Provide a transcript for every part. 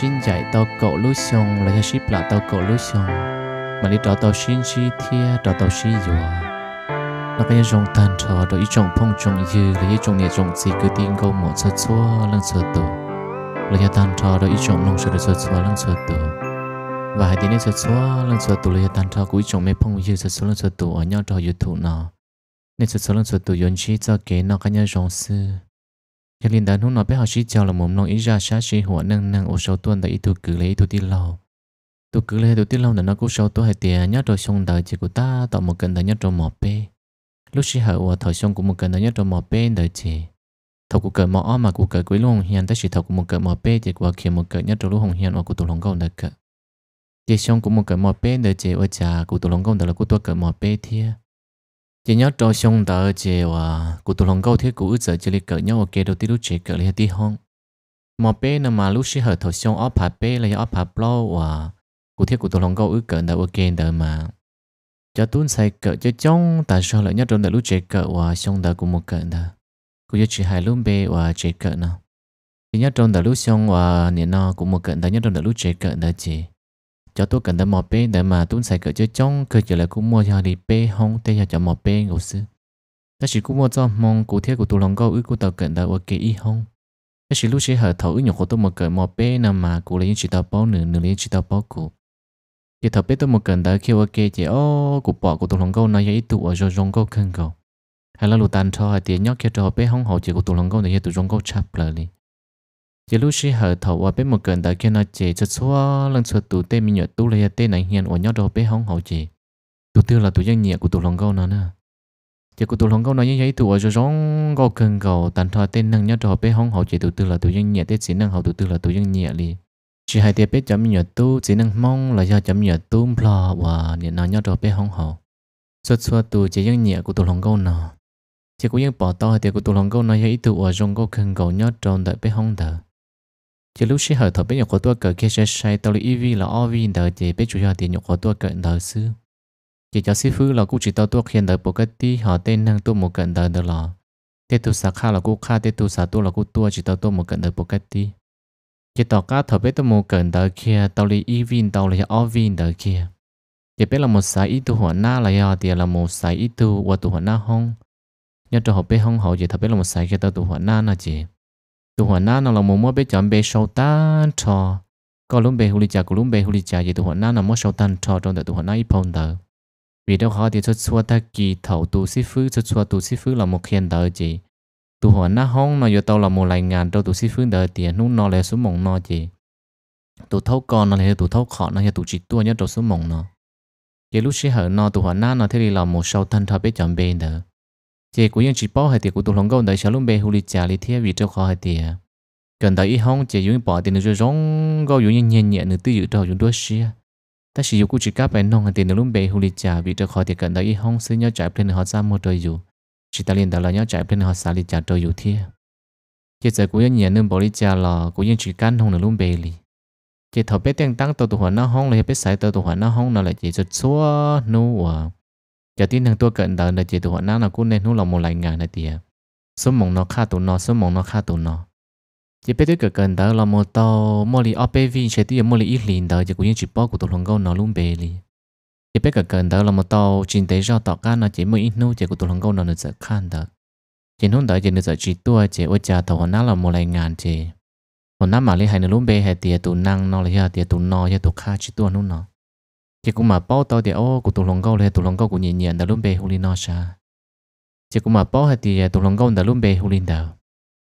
xin dạy tao cậu lúc xong là cho ship là tao cậu lúc xong mà đi trò tao xin chi thia trò tao xin dùa nó bây giờ trong tan trò đó ý trong phong trong dư là ý trong nhà trong gì cứ tin câu một sợ chua lăng sợ tổ là nhà tan trò đó ý trong lòng sợ sợ chua lăng sợ tổ và hãy tin sợ chua lăng sợ tổ là nhà tan trò của ý trong mấy phong dư sợ chua lăng sợ tổ ở nhau trò youtube nào nên sợ chua lăng sợ tổ yến chi cho kế nó cái nhà trong xưa khi linh đàn hôm nọ bé họ chào là mồm nong ý ra sát sĩ hỏa năng năng ô sầu tuân tại ý tu cử lấy tu ti lâu tu cử lấy tu ti lâu là nó cũng sầu tu hai tiền nhớ rồi xong đời chỉ của ta tạo một cần đời nhớ rồi một bê lúc sĩ hậu và thời xong của một cần đời nhớ rồi một bê đời chỉ thầu của cờ mỏ ó mà của cờ quý luôn hiền tới sĩ thầu của một cờ mỏ bê chỉ của khi một cờ nhớ rồi lúc hồng hiền và của tụ lòng công đời cờ chỉ xong của một cờ mỏ bê đời chỉ và trà của tụ lòng công đời là của tua cờ mỏ bê thiê chỉ nhớ cho xong tờ chỉ và cụ tụ lòng câu thế cụ giờ chỉ lấy cỡ nhớ ok đầu tiên lúc chỉ cỡ lấy tí hông mà bé nè mà lúc xí hở thầu xong ốp hà bé lấy ốp hà blo và cụ thế cụ tụ lòng câu ước cỡ đầu ok đầu mà cho tuấn sai cỡ cho trong tại sao lại nhớ trong đầu lúc chỉ cỡ và xong đầu cũng một cỡ đầu cụ giờ chỉ hai luôn bé và chỉ cỡ nào chỉ nhớ trong đầu lúc xong và nè nó cũng một cỡ đầu nhớ trong đầu lúc chỉ cỡ đầu chỉ cho tôi cần tới một bên để mà tôi sẽ cỡ chơi trong cỡ chỉ là cũng mua cho đi bê không để cho cho một bên ngủ sư ta chỉ cũng mua cho mong cụ thiết của tôi lòng câu ước của tàu cần tới ok y không ta chỉ lúc sẽ hở thấu ước nhục của tôi một cỡ một bê, nằm mà cụ lấy chỉ tàu bao nửa nửa lấy chỉ tàu bao cụ chỉ thập bê tôi một cần tới kêu ok chỉ ô cụ bỏ của tôi lòng câu nói vậy tụ ở rồi rong câu khăn cầu hay là lụt tàn cho hay tiền nhóc kia cho bê không hậu chỉ của tôi lòng câu để tụ rong câu chắp lời chỉ lúc xí hở thầu và bên một gần đã kia nó chế cho xóa lần xóa tủ tê mình nhớ tủ lấy tê này hiền ở nhau đâu bé hóng hậu chế tủ tư là tủ dân nhẹ của tủ lòng câu nó nè chỉ của tủ lòng câu nó như vậy tủ ở chỗ giống gò cần cầu tàn thọ tê năng nhau đâu bé hóng hậu chế tủ tư là tủ dân nhẹ tê chỉ năng hậu tủ tư là tủ dân nhẹ li chỉ hai tê bé chấm nhớ tu chỉ năng mong là do chấm nhớ tu plò và nhẹ nó nhau đâu bé hóng hậu xóa xóa tủ chỉ dân nhẹ của tủ lòng câu nó chỉ của dân bỏ to thì của tủ lòng câu nó như vậy tủ ở trong có cần cầu nhau tròn đợi bé hóng thở chỉ lúc xí hở thọ bên nhục của tôi cỡ kia sẽ say tao lấy vi là o vi đỡ chỉ bên chủ nhà thì nhục của tôi cỡ đỡ sư chỉ cho sư phụ là cũng chỉ tao tôi khiến đỡ bộ cái tí họ tên năng tôi một cỡ đỡ đỡ là tê tu sa kha là cũng kha tê tu sa tôi là cũng tôi chỉ tao tôi một cỡ đỡ bộ cái ti. chỉ tao cá thọ bên tôi một cỡ đỡ kia tao lấy vi tao lấy vi đỡ kia chỉ biết là một sai ít tu หัวหน้า là giờ thì là một sai ít tu và không. nhớ trường họ biết không hậu chỉ thọ biết là một sai khi tao tu หัวหน้า là gì tụ hồn na nó là mua mua bé chọn bé sâu tan trò có lúc bé huli chả có lúc bé huli chả vậy tụ hồn na nó mua sâu tan trò trong đời tụ hồn na ít phong tờ vì đâu họ thì xuất xua ta kỳ thầu tụ sĩ phứ xuất xua tụ sĩ phứ là một hiện tờ gì tụ hồn na hông nó giờ tao là một lại ngàn đâu tụ sĩ phứ đời tiền nút nó là số mộng nó gì tụ thấu con nó là tụ thấu khọ nó là tụ chỉ tua nhất đầu số mộng nó vậy lúc sĩ hở nó tụ hồn na nó thế là một sâu tan trò bé chọn bé tờ chị cũng những chỉ bảo hay thì của tụi lòng gấu đại sáu lúc bé huli trả lý thiên vì cho khó hay thì gần đây ý hong chị dùng bỏ tiền rồi rong gấu dùng nhẹ nhẹ nữa tự dự trò dùng đuôi xia ta sử dụng cũng chỉ cáp bạn nong hay tiền luôn bề huli trả vì cho khó thì gần đây ý hong xin nhau chạy lên họ ra một trời dù chỉ ta liền đó là nhau chạy lên họ xả lý trả trời dù thiên chị giờ cũng những nhẹ nữa bỏ lý trả là cũng những chỉ căn hong nữa luôn bề lý chị thọ bé tiếng tăng tàu tụ hoàn nó hong là bé sai tàu tụ hoàn nó hong nó là chị cho chúa nô giờ tin thằng tôi cận đời là chỉ tụ họ nắng là cũng nên hú lòng một lại ngàn này tiền số mong nó khá tụ nó số mong nó khá tụ nó chỉ biết tôi cận đời là một tàu mỗi lì ấp vi sẽ tiền mỗi lì chỉ cũng như chỉ bao của tụ lòng câu nó luôn bề lì chỉ biết cận đời là một tàu chính tế do tọt cá nó chỉ mới ít chỉ của tụ lòng câu nó được sợ khan đời chỉ hôm đó chỉ được sợ chỉ tua chỉ ôi cha tàu họ nắng là một lại ngàn chỉ วันนั้นมาเลยให้นลุ่มเบให้เตียตุนังนอเลยเตียตุนอเตียตุคาชิตัวนนู่นเนาะ chỉ cũng mà bao tao thì ô của tụ lòng câu là tụ lòng câu của nhẹ nhàng đã luôn bề huli nó xa chỉ cũng mà bao hay thì à, tụ lòng câu đã luôn bề huli đầu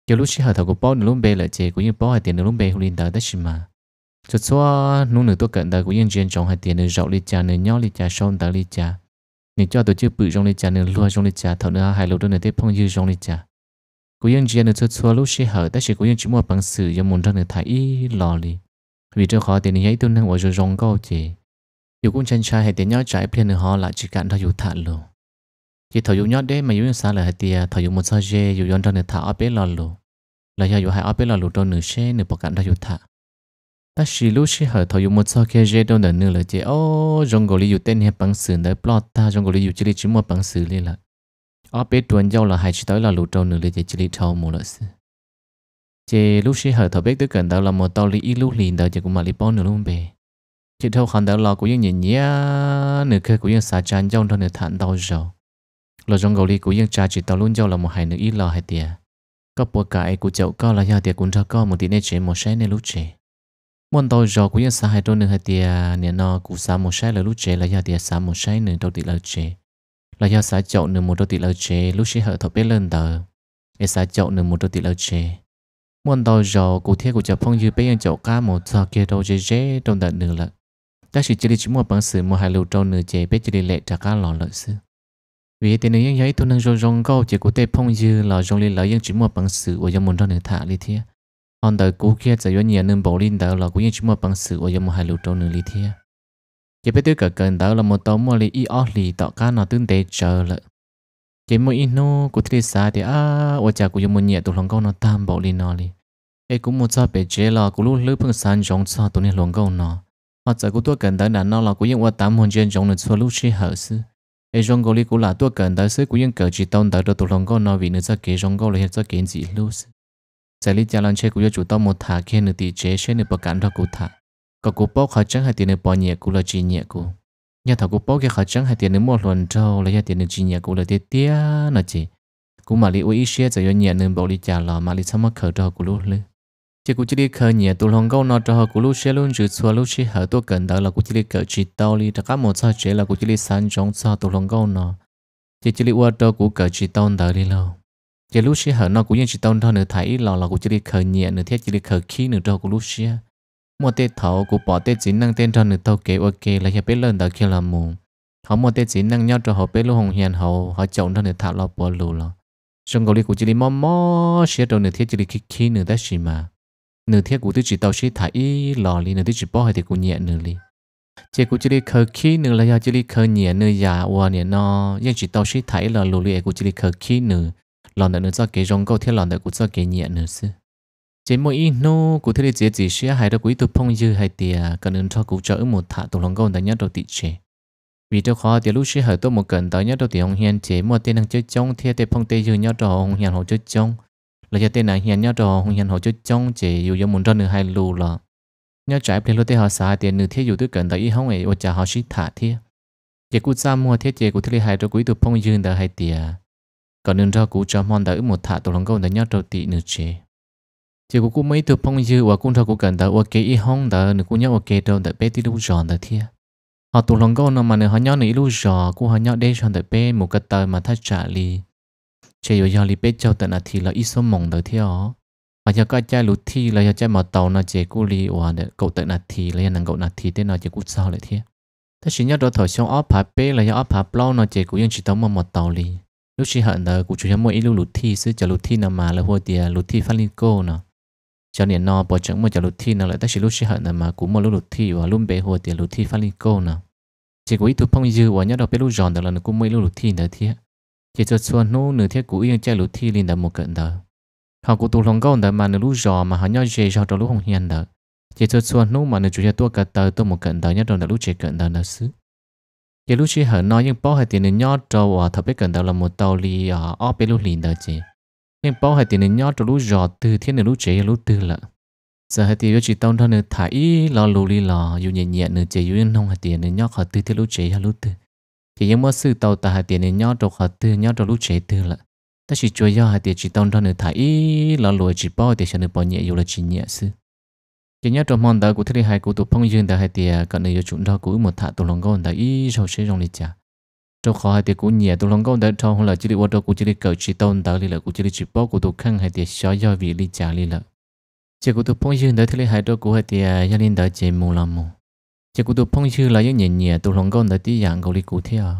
chỉ lúc xí hở thầu của bao đã luôn bề là chỉ cũng như bao hay tiền đã luôn bề huli đầu đó xí mà cho số nung nửa tôi cận đời của nhân dân trong hay tiền nửa rộng li trà nửa nhỏ li trà sâu tờ li trà nửa cho tôi chưa bự trong li trà nửa lua trong li trà thầu nửa hai lô đôi nửa tiếp phong dư trong li trà của nhân dân nửa cho số lúc xí hở đó sự của nhân chỉ mua bằng sự do muốn ra nửa thái y lò li vì cho khó tiền nửa giấy tôi năng ở rồi rong câu chỉ dù cũng chân trai hay tiền nhót trái pleiên họ lại chỉ cạn thôi dù thả lù chỉ thầu dù nhót đấy mà dù xa lại hay tiền thầu dù một sao dê dù yon trong nửa thả ở bên lò lù là do dù hai ở bên lò lù trong nửa xe nửa bọc cạn thôi dù thả ta xì lúc xì hở thầu dù một sao kia dê đâu nửa nửa là ô trong gò lý tên hay bằng sử đấy plot ta trong gò lý chỉ lý chỉ mua bằng sử lý là ở bên tuần giao là hai chỉ tới là lù trong nửa là chỉ chỉ lý một lợi sử chỉ lúc xì hở biết tới gần đó là một tàu lý ít lúc liền đó chỉ cũng mà lý nửa luôn bề chỉ thâu khẳng đỡ lò của những nhìn nhía nửa khơi của những xả chán trong thôn nửa thản đau rồi lò trong gầu ly của những trà chỉ tàu luôn cho là một hai nửa ít lò hai tia có bộ cải của chậu có là nhà tia cũng cho có một tí nè chế một xe nè lúc chế muốn tàu rồi của những xả hai thôn nửa hai tia nè nó cũng xả một xe là lúc chế là nhà tia xả một xe nửa đầu tí là chế là nhà xả chậu nửa một đầu tí là chế lúc chế hở thọ biết lên tờ để xả chậu nửa một đầu tí là chế muốn tàu rồi cụ thiết của chậu phong như bây nhà chậu cá một thọ kia đầu chế chế trong đợt nửa lợn ta sự chỉ đi chúng mua bằng sự mua hai lưu trâu nửa chế bé chỉ đi lệ trả cá lò lợi sư vì thế nên những giấy tôi năng rong rong câu chỉ có thể phong dư là rong lên lợi những chúng mua bằng sự và dòng muốn trâu nửa thả đi thế còn đời cũ kia chỉ có nhiều nên bảo linh đạo là của những chúng mua bằng sự và dòng mua hai lô trâu nửa đi thế chỉ biết tôi cả cần đạo là một tàu mua lì y ó lì tạo cá nó tương tế chờ lợi chỉ mua ino của thế xa thì à ở nhà của dân một nhẹ tụi lòng câu nó tam bảo linh nó đi ai cũng một sao bé chế là của lúc lứa phương san rong sao tụi này lòng câu nó họ giờ của tôi cần tới là nó là của những quả tám hoàn trên trong lịch sử lúc xưa hậu sư ai trong goli của là tôi cần tới sự của những cờ chỉ tông tới được tụi lòng con nó vì nữa sẽ kể trong goli hiện sẽ kể gì lúc xưa giờ lý gia lan chơi của chủ tông một thả khi nữa thì chế sẽ nữa bậc cản đó của thả có của bốc họ chẳng hay tiền nữa bỏ nhẹ của là chỉ nhẹ của nhà thầu của bốc cái họ chẳng hay tiền nữa một lần trâu là nhà tiền nữa chỉ nhẹ của là tiết tiếc nó chỉ cũng mà lý uy ý sẽ giờ nhẹ nữa bỏ lý gia lò mà lý sao mà khởi đầu của lúc lên chỉ cũng chỉ đi khởi nhẹ tụ lòng câu nó cho họ cũng lúc xe luôn chữ xua lúc xe hở tôi cần đợi là cũng chỉ đi cởi chỉ tao đi tất cả một sao chế là cũng chỉ đi sáng chống sao tụ lòng câu nó chỉ chỉ đi qua đó cũng cởi chỉ tao đợi đi lâu chỉ lúc xe hở nó cũng như chỉ tao thôi nữa thấy là là cũng chỉ đi khởi nhẹ nữa thiết chỉ đi khởi khí nữa cho cũng lúc xe mua tê thảo cũng bỏ tê chỉ năng tên cho nữa thầu kế ok là hiệp biết lên đợi kia là mù họ mua tê chỉ năng nhau cho họ biết lúc hồng hiền họ họ chọn cho nữa thảo là bỏ lù là xong đi cũng chỉ đi mò mò xe cho nữa thiết chỉ đi khí khí nữa đó gì mà nửa thiết của tôi chỉ tàu sĩ thải y lò li nửa tôi chỉ bỏ hay thì cũng nhẹ nửa li chỉ của chỉ li khờ khí nửa là do chỉ li khơi nhẹ nửa giả và nhẹ nó nhưng chỉ tàu sĩ thải là lù li của chỉ li khơi khí nửa lò nửa nửa cho cái rong câu thiết lò nửa của cho cái nhẹ nửa xưa chỉ mỗi ít nô của thiết li chỉ chỉ sẽ hay đó quý tôi phong dư hai tia, cần nên cho cụ trợ một thả tụ lòng câu đã nhớ đầu tị chế vì cho khó thì lúc sẽ hỏi tôi một cần tới nhớ đầu thì ông hiền chế một tiền hàng chơi chống thiết tên phong tê dư nhớ đầu ông hiền hậu chơi chống là giờ tên này hiện nhau trò hùng hiện họ cho trong chế dù cho muốn cho nửa hai lù là nhau trái plei lô tê họ xài tiền nửa thiết dù tôi cần tới ý hông ấy và chả họ ship thả thiết chỉ cú xa mua thiết chế của thiết hai trò quý tụ phong dương đã hai tiền còn nửa trò cú cho mòn đã một thả tổ lòng câu đã nhau trò tị nửa chế chỉ cú cú mấy tụ phong dư và cú trò cú cần tới ok y hông đã nửa cú nhau ok đâu đã bé tí lúc giòn đã thiết họ tụ lòng câu nó mà nửa họ nhau nửa lúc giòn cú họ nhau đây giòn đã bé một cái tờ mà thắt trả li chỉ có giao lý biết cho tận là thì là ít số mong tới theo mà cho các cha lụt thi là cho mà tàu là chỉ cú li và cậu tận là thì là nàng cậu là thì thế là chỉ cú sao lại thế thế chỉ nhớ đó thời xong ốp phá bê là do ốp phá plau nó chỉ cú những chỉ tàu mà một tàu li lúc chỉ hận đó cú chủ yếu mỗi ít lụt thi sư cho lụt thi nào mà là hoa tiề lụt thi phan linh cô nè cho nên nó bỏ chẳng mà cho lụt thi nào lại tất chỉ lúc chỉ hận là mà cú lúc lụt thi và luôn bê hoa tiề lụt thi phan linh cô nè chỉ cú ít thu phong dư và nhớ đó bê lụt giòn đó là nó cú mỗi lụt thi nữa thế chỉ cho xuân nô nửa thiết cũ yên chơi lũ thi liền đợi một cận đợi họ cũng tụ lòng gấu đợi mà nửa lũ giò mà họ nhau dễ cho trong lũ hồng hiền đợi chỉ cho xuân nô mà nửa chủ gia tua cận tờ tôi một cận đợi nhất trong đợi lũ trẻ cận đợi nữa xứ chỉ lũ chỉ hở nói nhưng bao hai tiền nửa nhau trâu ở thập biết cận đợi là một tàu lì ở ở bên lũ liền đợi chỉ nhưng bao hai tiền nửa nhau trong lũ giò từ thiên nửa lũ chỉ lũ tư lợ giờ hai tiền chỉ tông thôi nửa thải lo lũ lì lo dù nhẹ nhẹ nửa chỉ dù yên không hai tiền nửa nhau họ từ thiên lũ trẻ hai lũ tư thì những mơ sư tàu ta hai tiền này nhau trâu hạt tư nhau trâu lúc chế tư là ta chỉ cho nhau hai tiền chỉ tông cho nữa thải ý là lùi chỉ bao để cho được bỏ nhẹ dù là chỉ nhẹ sư chỉ nhau trâu mong đó của thế hai của tụ phong dương ta hai tiền cận này chúng đó của một thả tụ lòng con ta ý sau sẽ rong đi trả. trâu khó hai tiền của nhẹ tụ lòng con ta trâu không là chỉ đi qua đó của chỉ đi cậu chỉ tông ta đi là của chỉ đi chỉ bao của tụ khăn hai tiền xóa do vì đi trả đi là chỉ của tụ phong dương đó thế hai đó của hai tiền gia linh đó chế mù làm mù chỉ cụ phong chư là những nhẹ nhẹ tụ lòng con đời tí dạng cầu lý cụ thế à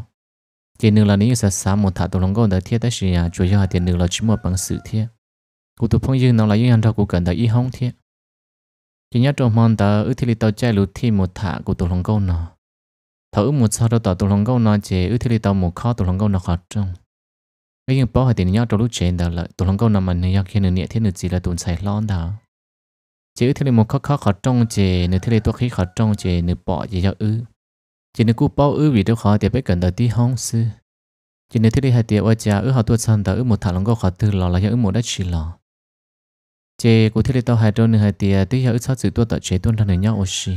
chỉ là những sợ sám một thả tụ lòng con đời thế đó là chủ yếu là tiền nương là chỉ một bằng sự thế cụ tụ phong chư nó là những thao cụ cần đời ý hóng thế chỉ nhớ trong mòn tờ ư thì lý tàu chạy lụt thi một thả cụ tụ lòng con nó thở một sao đó tỏ tụ lòng con nó chỉ ư thì lý tàu một khó tụ lòng con nó khó trông cái những bảo hệ tiền nhớ trong lúc trên là tụ lòng con nó mà nương kia nương nhẹ thế nương chỉ là tụ xài lon đó chỉ thế này một khó khó khó trong chế nữa thế này tôi khi khó trong chế nữa bỏ gì cho ư chỉ nữa cú bỏ ư vì tôi khó thì biết cần tới đi hông sư chỉ nữa thế này hai tiệm ở nhà ư họ tôi sang tới ư một thằng lòng có khó từ lò là cho ư một đất chỉ lò chế cú thế này tôi hai trâu nữa hai tiệm tí cho ư sao sự tôi tới chế tôi thằng này nhau oxy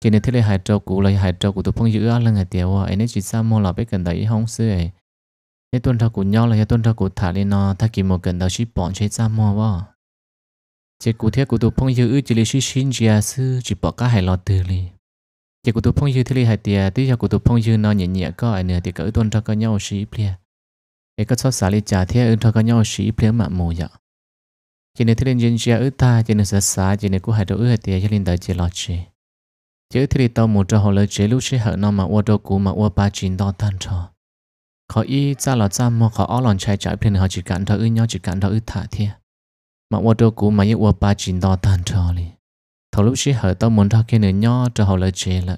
chỉ nữa thế này hai trâu cú là hai trâu cú tôi phong giữ ở lần hai tiệm ở ấy chỉ sao mua là biết cần tới hông sư ấy nên tuần thao cú nhau là tuần thao cú thả lên nó thà kỳ một cần tới chỉ bỏ chế sao mua vào chỉ cụ thể cụ tụ phong dư chỉ lì suy sinh gia sư chỉ bỏ cả hai lo từ li chỉ cụ tụ phong dư thế lì hai tiệt tí cho cụ tụ phong dư nó nhẹ nhẹ có ai nữa thì cỡ tuân cho có nhau sĩ plea để có xót xả lý trả thế ư cho có nhau sĩ plea mà mù dạ chỉ nên thế lên dân gia ư ta chỉ nên sát sát chỉ nên cụ hai đầu ư hai tiệt cho lên đời chỉ lo chi chỉ thế lì tàu mù cho họ lời chế lúc sĩ hở nó mà uo đồ cũ mà uo ba chín đo tan cho khó y cha lọt cha mà khó ó lòn chạy chạy plea họ chỉ cản thôi ư nhau chỉ cản thôi ư thả thiệt mà ô tô cũ mà yêu ô ba chín đo tan trò đi, thầu lúc xí hở tao muốn thao kia nửa nho cho họ lời chế lợ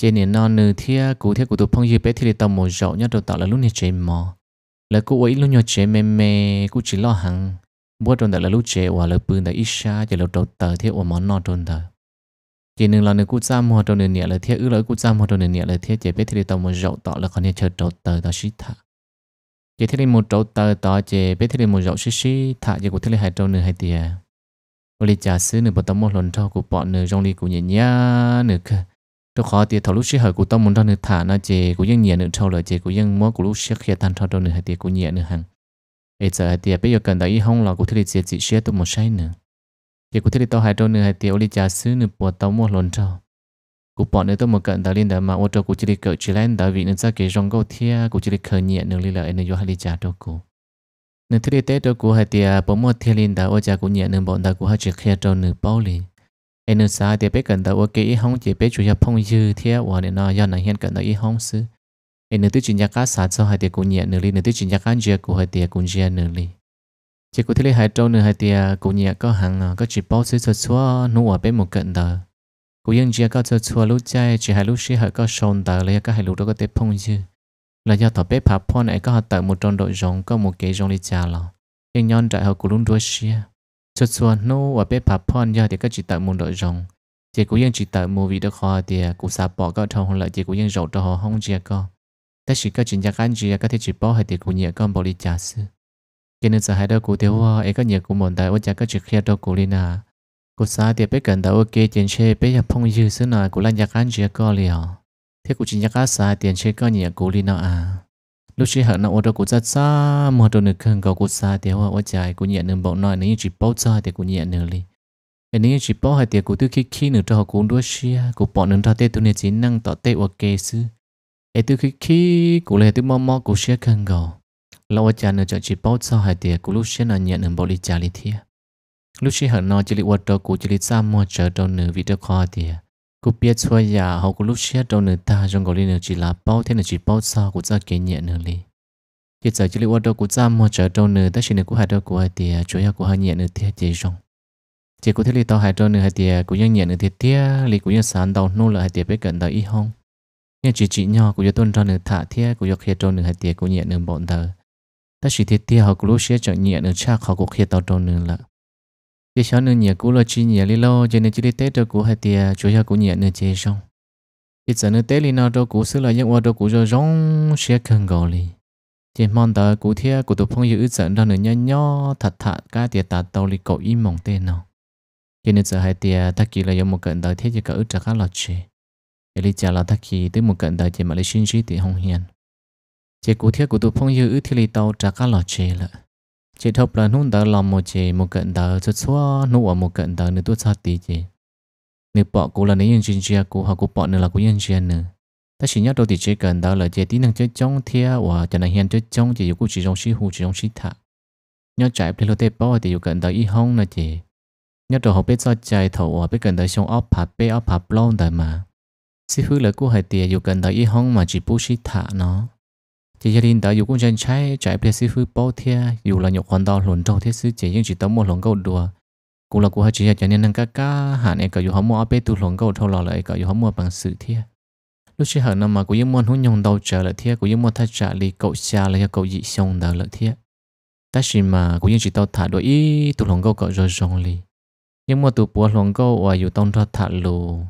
chế nè non nửa thia cụ thia của tụi phong gì bé thì tao muốn rộng nhá đầu tạo là lúc này chế mò lời cụ ấy lúc nhỏ chế mê mê cụ chỉ lo hằng bữa tròn là lúc chế và lời bưng đại ít xa chỉ là đầu tờ thia và món non tròn tờ chỉ nên là nơi cú giam hoặc trong nửa nhẹ là thiết ư lời cụ giam hoặc trong nửa nhẹ là thiết chỉ biết thì tao một rộng tạo là còn nhẹ chờ đầu tờ tao xí thả chỉ thấy một chỗ tờ tờ chỉ biết thấy một chỗ xí xí thả chỉ của thấy hai chỗ nữa hai tia có lý trả xứ nữa bọn tao một lần cho của bọn nữa trong lý của nhẹ nhá nữa cơ tôi khó tia thầu lúc xí hơi của tao muốn cho nữa thả nó chỉ của dân nhẹ nữa trâu lời chỉ của dân muốn của lúc xí khi tan cho đâu nữa hai tia của nhẹ nữa hàng bây giờ hai tia bây giờ cần tới không là của thấy chỉ chỉ xí tôi một sai nữa chỉ của thấy tao hai chỗ nữa hai tia có lý trả xứ nữa bọn tao một lần cho cú bọn nữa tôi một cận tới lên đó mà ô tô của chị đi cỡ chỉ lên đó vì nó ra cái rong câu thia của chị đi khởi nhẹ nữa lên là nó do hai đi trả đâu cú nên thứ tết đó cú hai tia bỏ một thia lên đó ô cha của nhẹ nữa bọn đó của hai chị khe trâu nửa bao liền em nữa xa tia bé cận đó ô cái ý hóng chỉ bé chủ nhà phong dư thia và nên nó do nàng hiện cận đó ý hóng xứ em nữa tôi chỉ nhà cá sát sau hai tia cú nhẹ nữa lên nữa tôi chỉ nhà cá dừa của hai tia cú dừa nữa liền chỉ cú thứ hai trâu nữa hai tia à của nhẹ có hàng có chỉ bao xứ xuất xóa nuốt ở bên một cận đó กูยังเจ้าก็จะชัวรู้ใจจะให้รู้ชี้หาก็ชนตาเลยก็ให้รู้ตัวก็เตะพงยื้อแล้วยาต่อเป๊ะผาพ่อไหนก็หาแต่หมดจนโดยจงก็หมดเกยจงลิจาเรายังย้อนใจเขากูลุ้นด้วยเชียชัวชัวนู้ว่าเป๊ะผาพ่อยาเด็กก็จิตแต่หมดโดยจงเจ้ากูยังจิตแต่หมดวิดคอเดียกูสาปอก็ทองหละเจ้ากูยังโจทย์ต่อห้องเจ้าก็แต่สิก็จินจากอันเจ้าก็ที่จิตป้อให้เด็กกูเนี่ยก็บริจาซื้อกินเนื้อจะให้เด็กกูเดียวว่าไอ้ก็เนี่ยกูหมดแต่ว่าจะก็จิตเครียดเด็กกูเลยนะ cô xa thì bé gần đầu ok tiền xe bây giờ phong dư xứ nào cô lan nhạc ăn chia co liền thế cô chỉ nhạc ăn xa tiền xe có nhiều cô liền nào à lúc chị hận nó ô tô cô rất xa mà đồ nực không có cô xa thì hoa ô trái cô nhẹ nương bộ nói nếu chỉ bao xa thì cô nhận nương liền nên chỉ bỏ hai tiệc cô tôi khi khi nửa cho cũng đua xia cô bỏ nửa ra tê tôi nên chỉ năng tỏ tê ok sư ấy tôi khi khi cô lại tôi mò mò cô xia không gò lâu cha nữa cho chỉ bỏ sau hai tiệc cô lúc xia là nhẹ nương bộ đi trả lý thiệt lúc chị hận nó chỉ lịch water của chỉ lịch ra mua chờ đầu nửa video call thì cô biết cho ya họ của lúc chị đầu nửa ta trong gọi nửa chỉ là bao thế nửa chỉ bao sao của ra kiến nhẹ nửa li khi giờ chỉ lịch water của ra mua chờ đầu nửa ta chỉ nửa của hai đầu của thì chủ yếu của hai nhẹ nửa thiệt chỉ trong chỉ có thể lịch tàu hai đầu nửa thì cũng nhân nhẹ nửa thiệt thế lịch cũng nhân sản đầu nô là hai thì biết gần tới y hong nhưng chỉ chỉ nhỏ của tôi ra nửa thả thế của khi đầu nửa hai thì cũng nhẹ nửa bọn thờ ta chỉ thiệt thế họ của lúc chị chọn nhẹ nửa cha họ của khi tàu đầu nửa là giờ sau nữa nhà cũ là chỉ nhà li lo cho nên chỉ đi tết cho cũ hay tiền chủ nhà cũ nhà nương chơi xong giờ giờ nữa tết li nó cho cũ xứ là những qua cho cũ cho rong xe cần gọi li chỉ mong tới cũ thia cũ tụ phong dự giờ đó nữa nhỏ nhỏ thật thật cái tiền tạt tàu li cậu im mong tên nào cho nên giờ hai tiền ta kỳ là do một cận tới thế chỉ cỡ trả khá là chơi giờ li trả là ta kỳ tới một cận tới chỉ mà li xin chỉ thì không hiền chỉ cũ thia cũ tụ phong dự thì li tàu trả khá là chơi lại chỉ thập là nung tờ lòng một chỉ một cận tờ chút xóa nụ ở một cận tờ nữa tuốt sát tí chỉ nếu bỏ cũng là nếu nhân chuyên chia cũng học cũng bỏ nữa là cũng nhân chuyên nữa ta chỉ nhắc đầu thì chỉ cần đó là chỉ tí năng chơi chống thia và cho nên hiện chơi chống chỉ cũng chỉ trong sĩ hù chỉ trong sĩ thạ nhớ chạy pelo tê bao thì cận đó y hong là chỉ nhớ đầu học biết sao chạy thầu và biết cận đó xong ốp hạt bê ốp hạt lon đời mà sĩ hư là cũng hay tiền dù cận đó y hong mà chỉ bù sĩ thạ nó chỉ gia đình đã dù cũng chẳng trái trái biết sư phụ bảo thia dù là nhục hoàn đạo luận trâu thiết sư chỉ nhưng chỉ tấm một lòng câu đùa cũng là của hai chị cho nên năng cá cá hạn này cả dù không mua áp bê tu lòng câu thâu lò lại cả dù không mua bằng sự thia lúc chỉ hở năm mà cũng những môn hôn nhung đầu trở lại thia cũng những môn thay trả lì cậu xa lại cậu dị xong đỡ lại thia ta chỉ mà cũng những chỉ tao thả đôi ý tu lòng câu cậu rồi rong lì nhưng mà tu bùa lòng câu ở dù tông thoát thả lù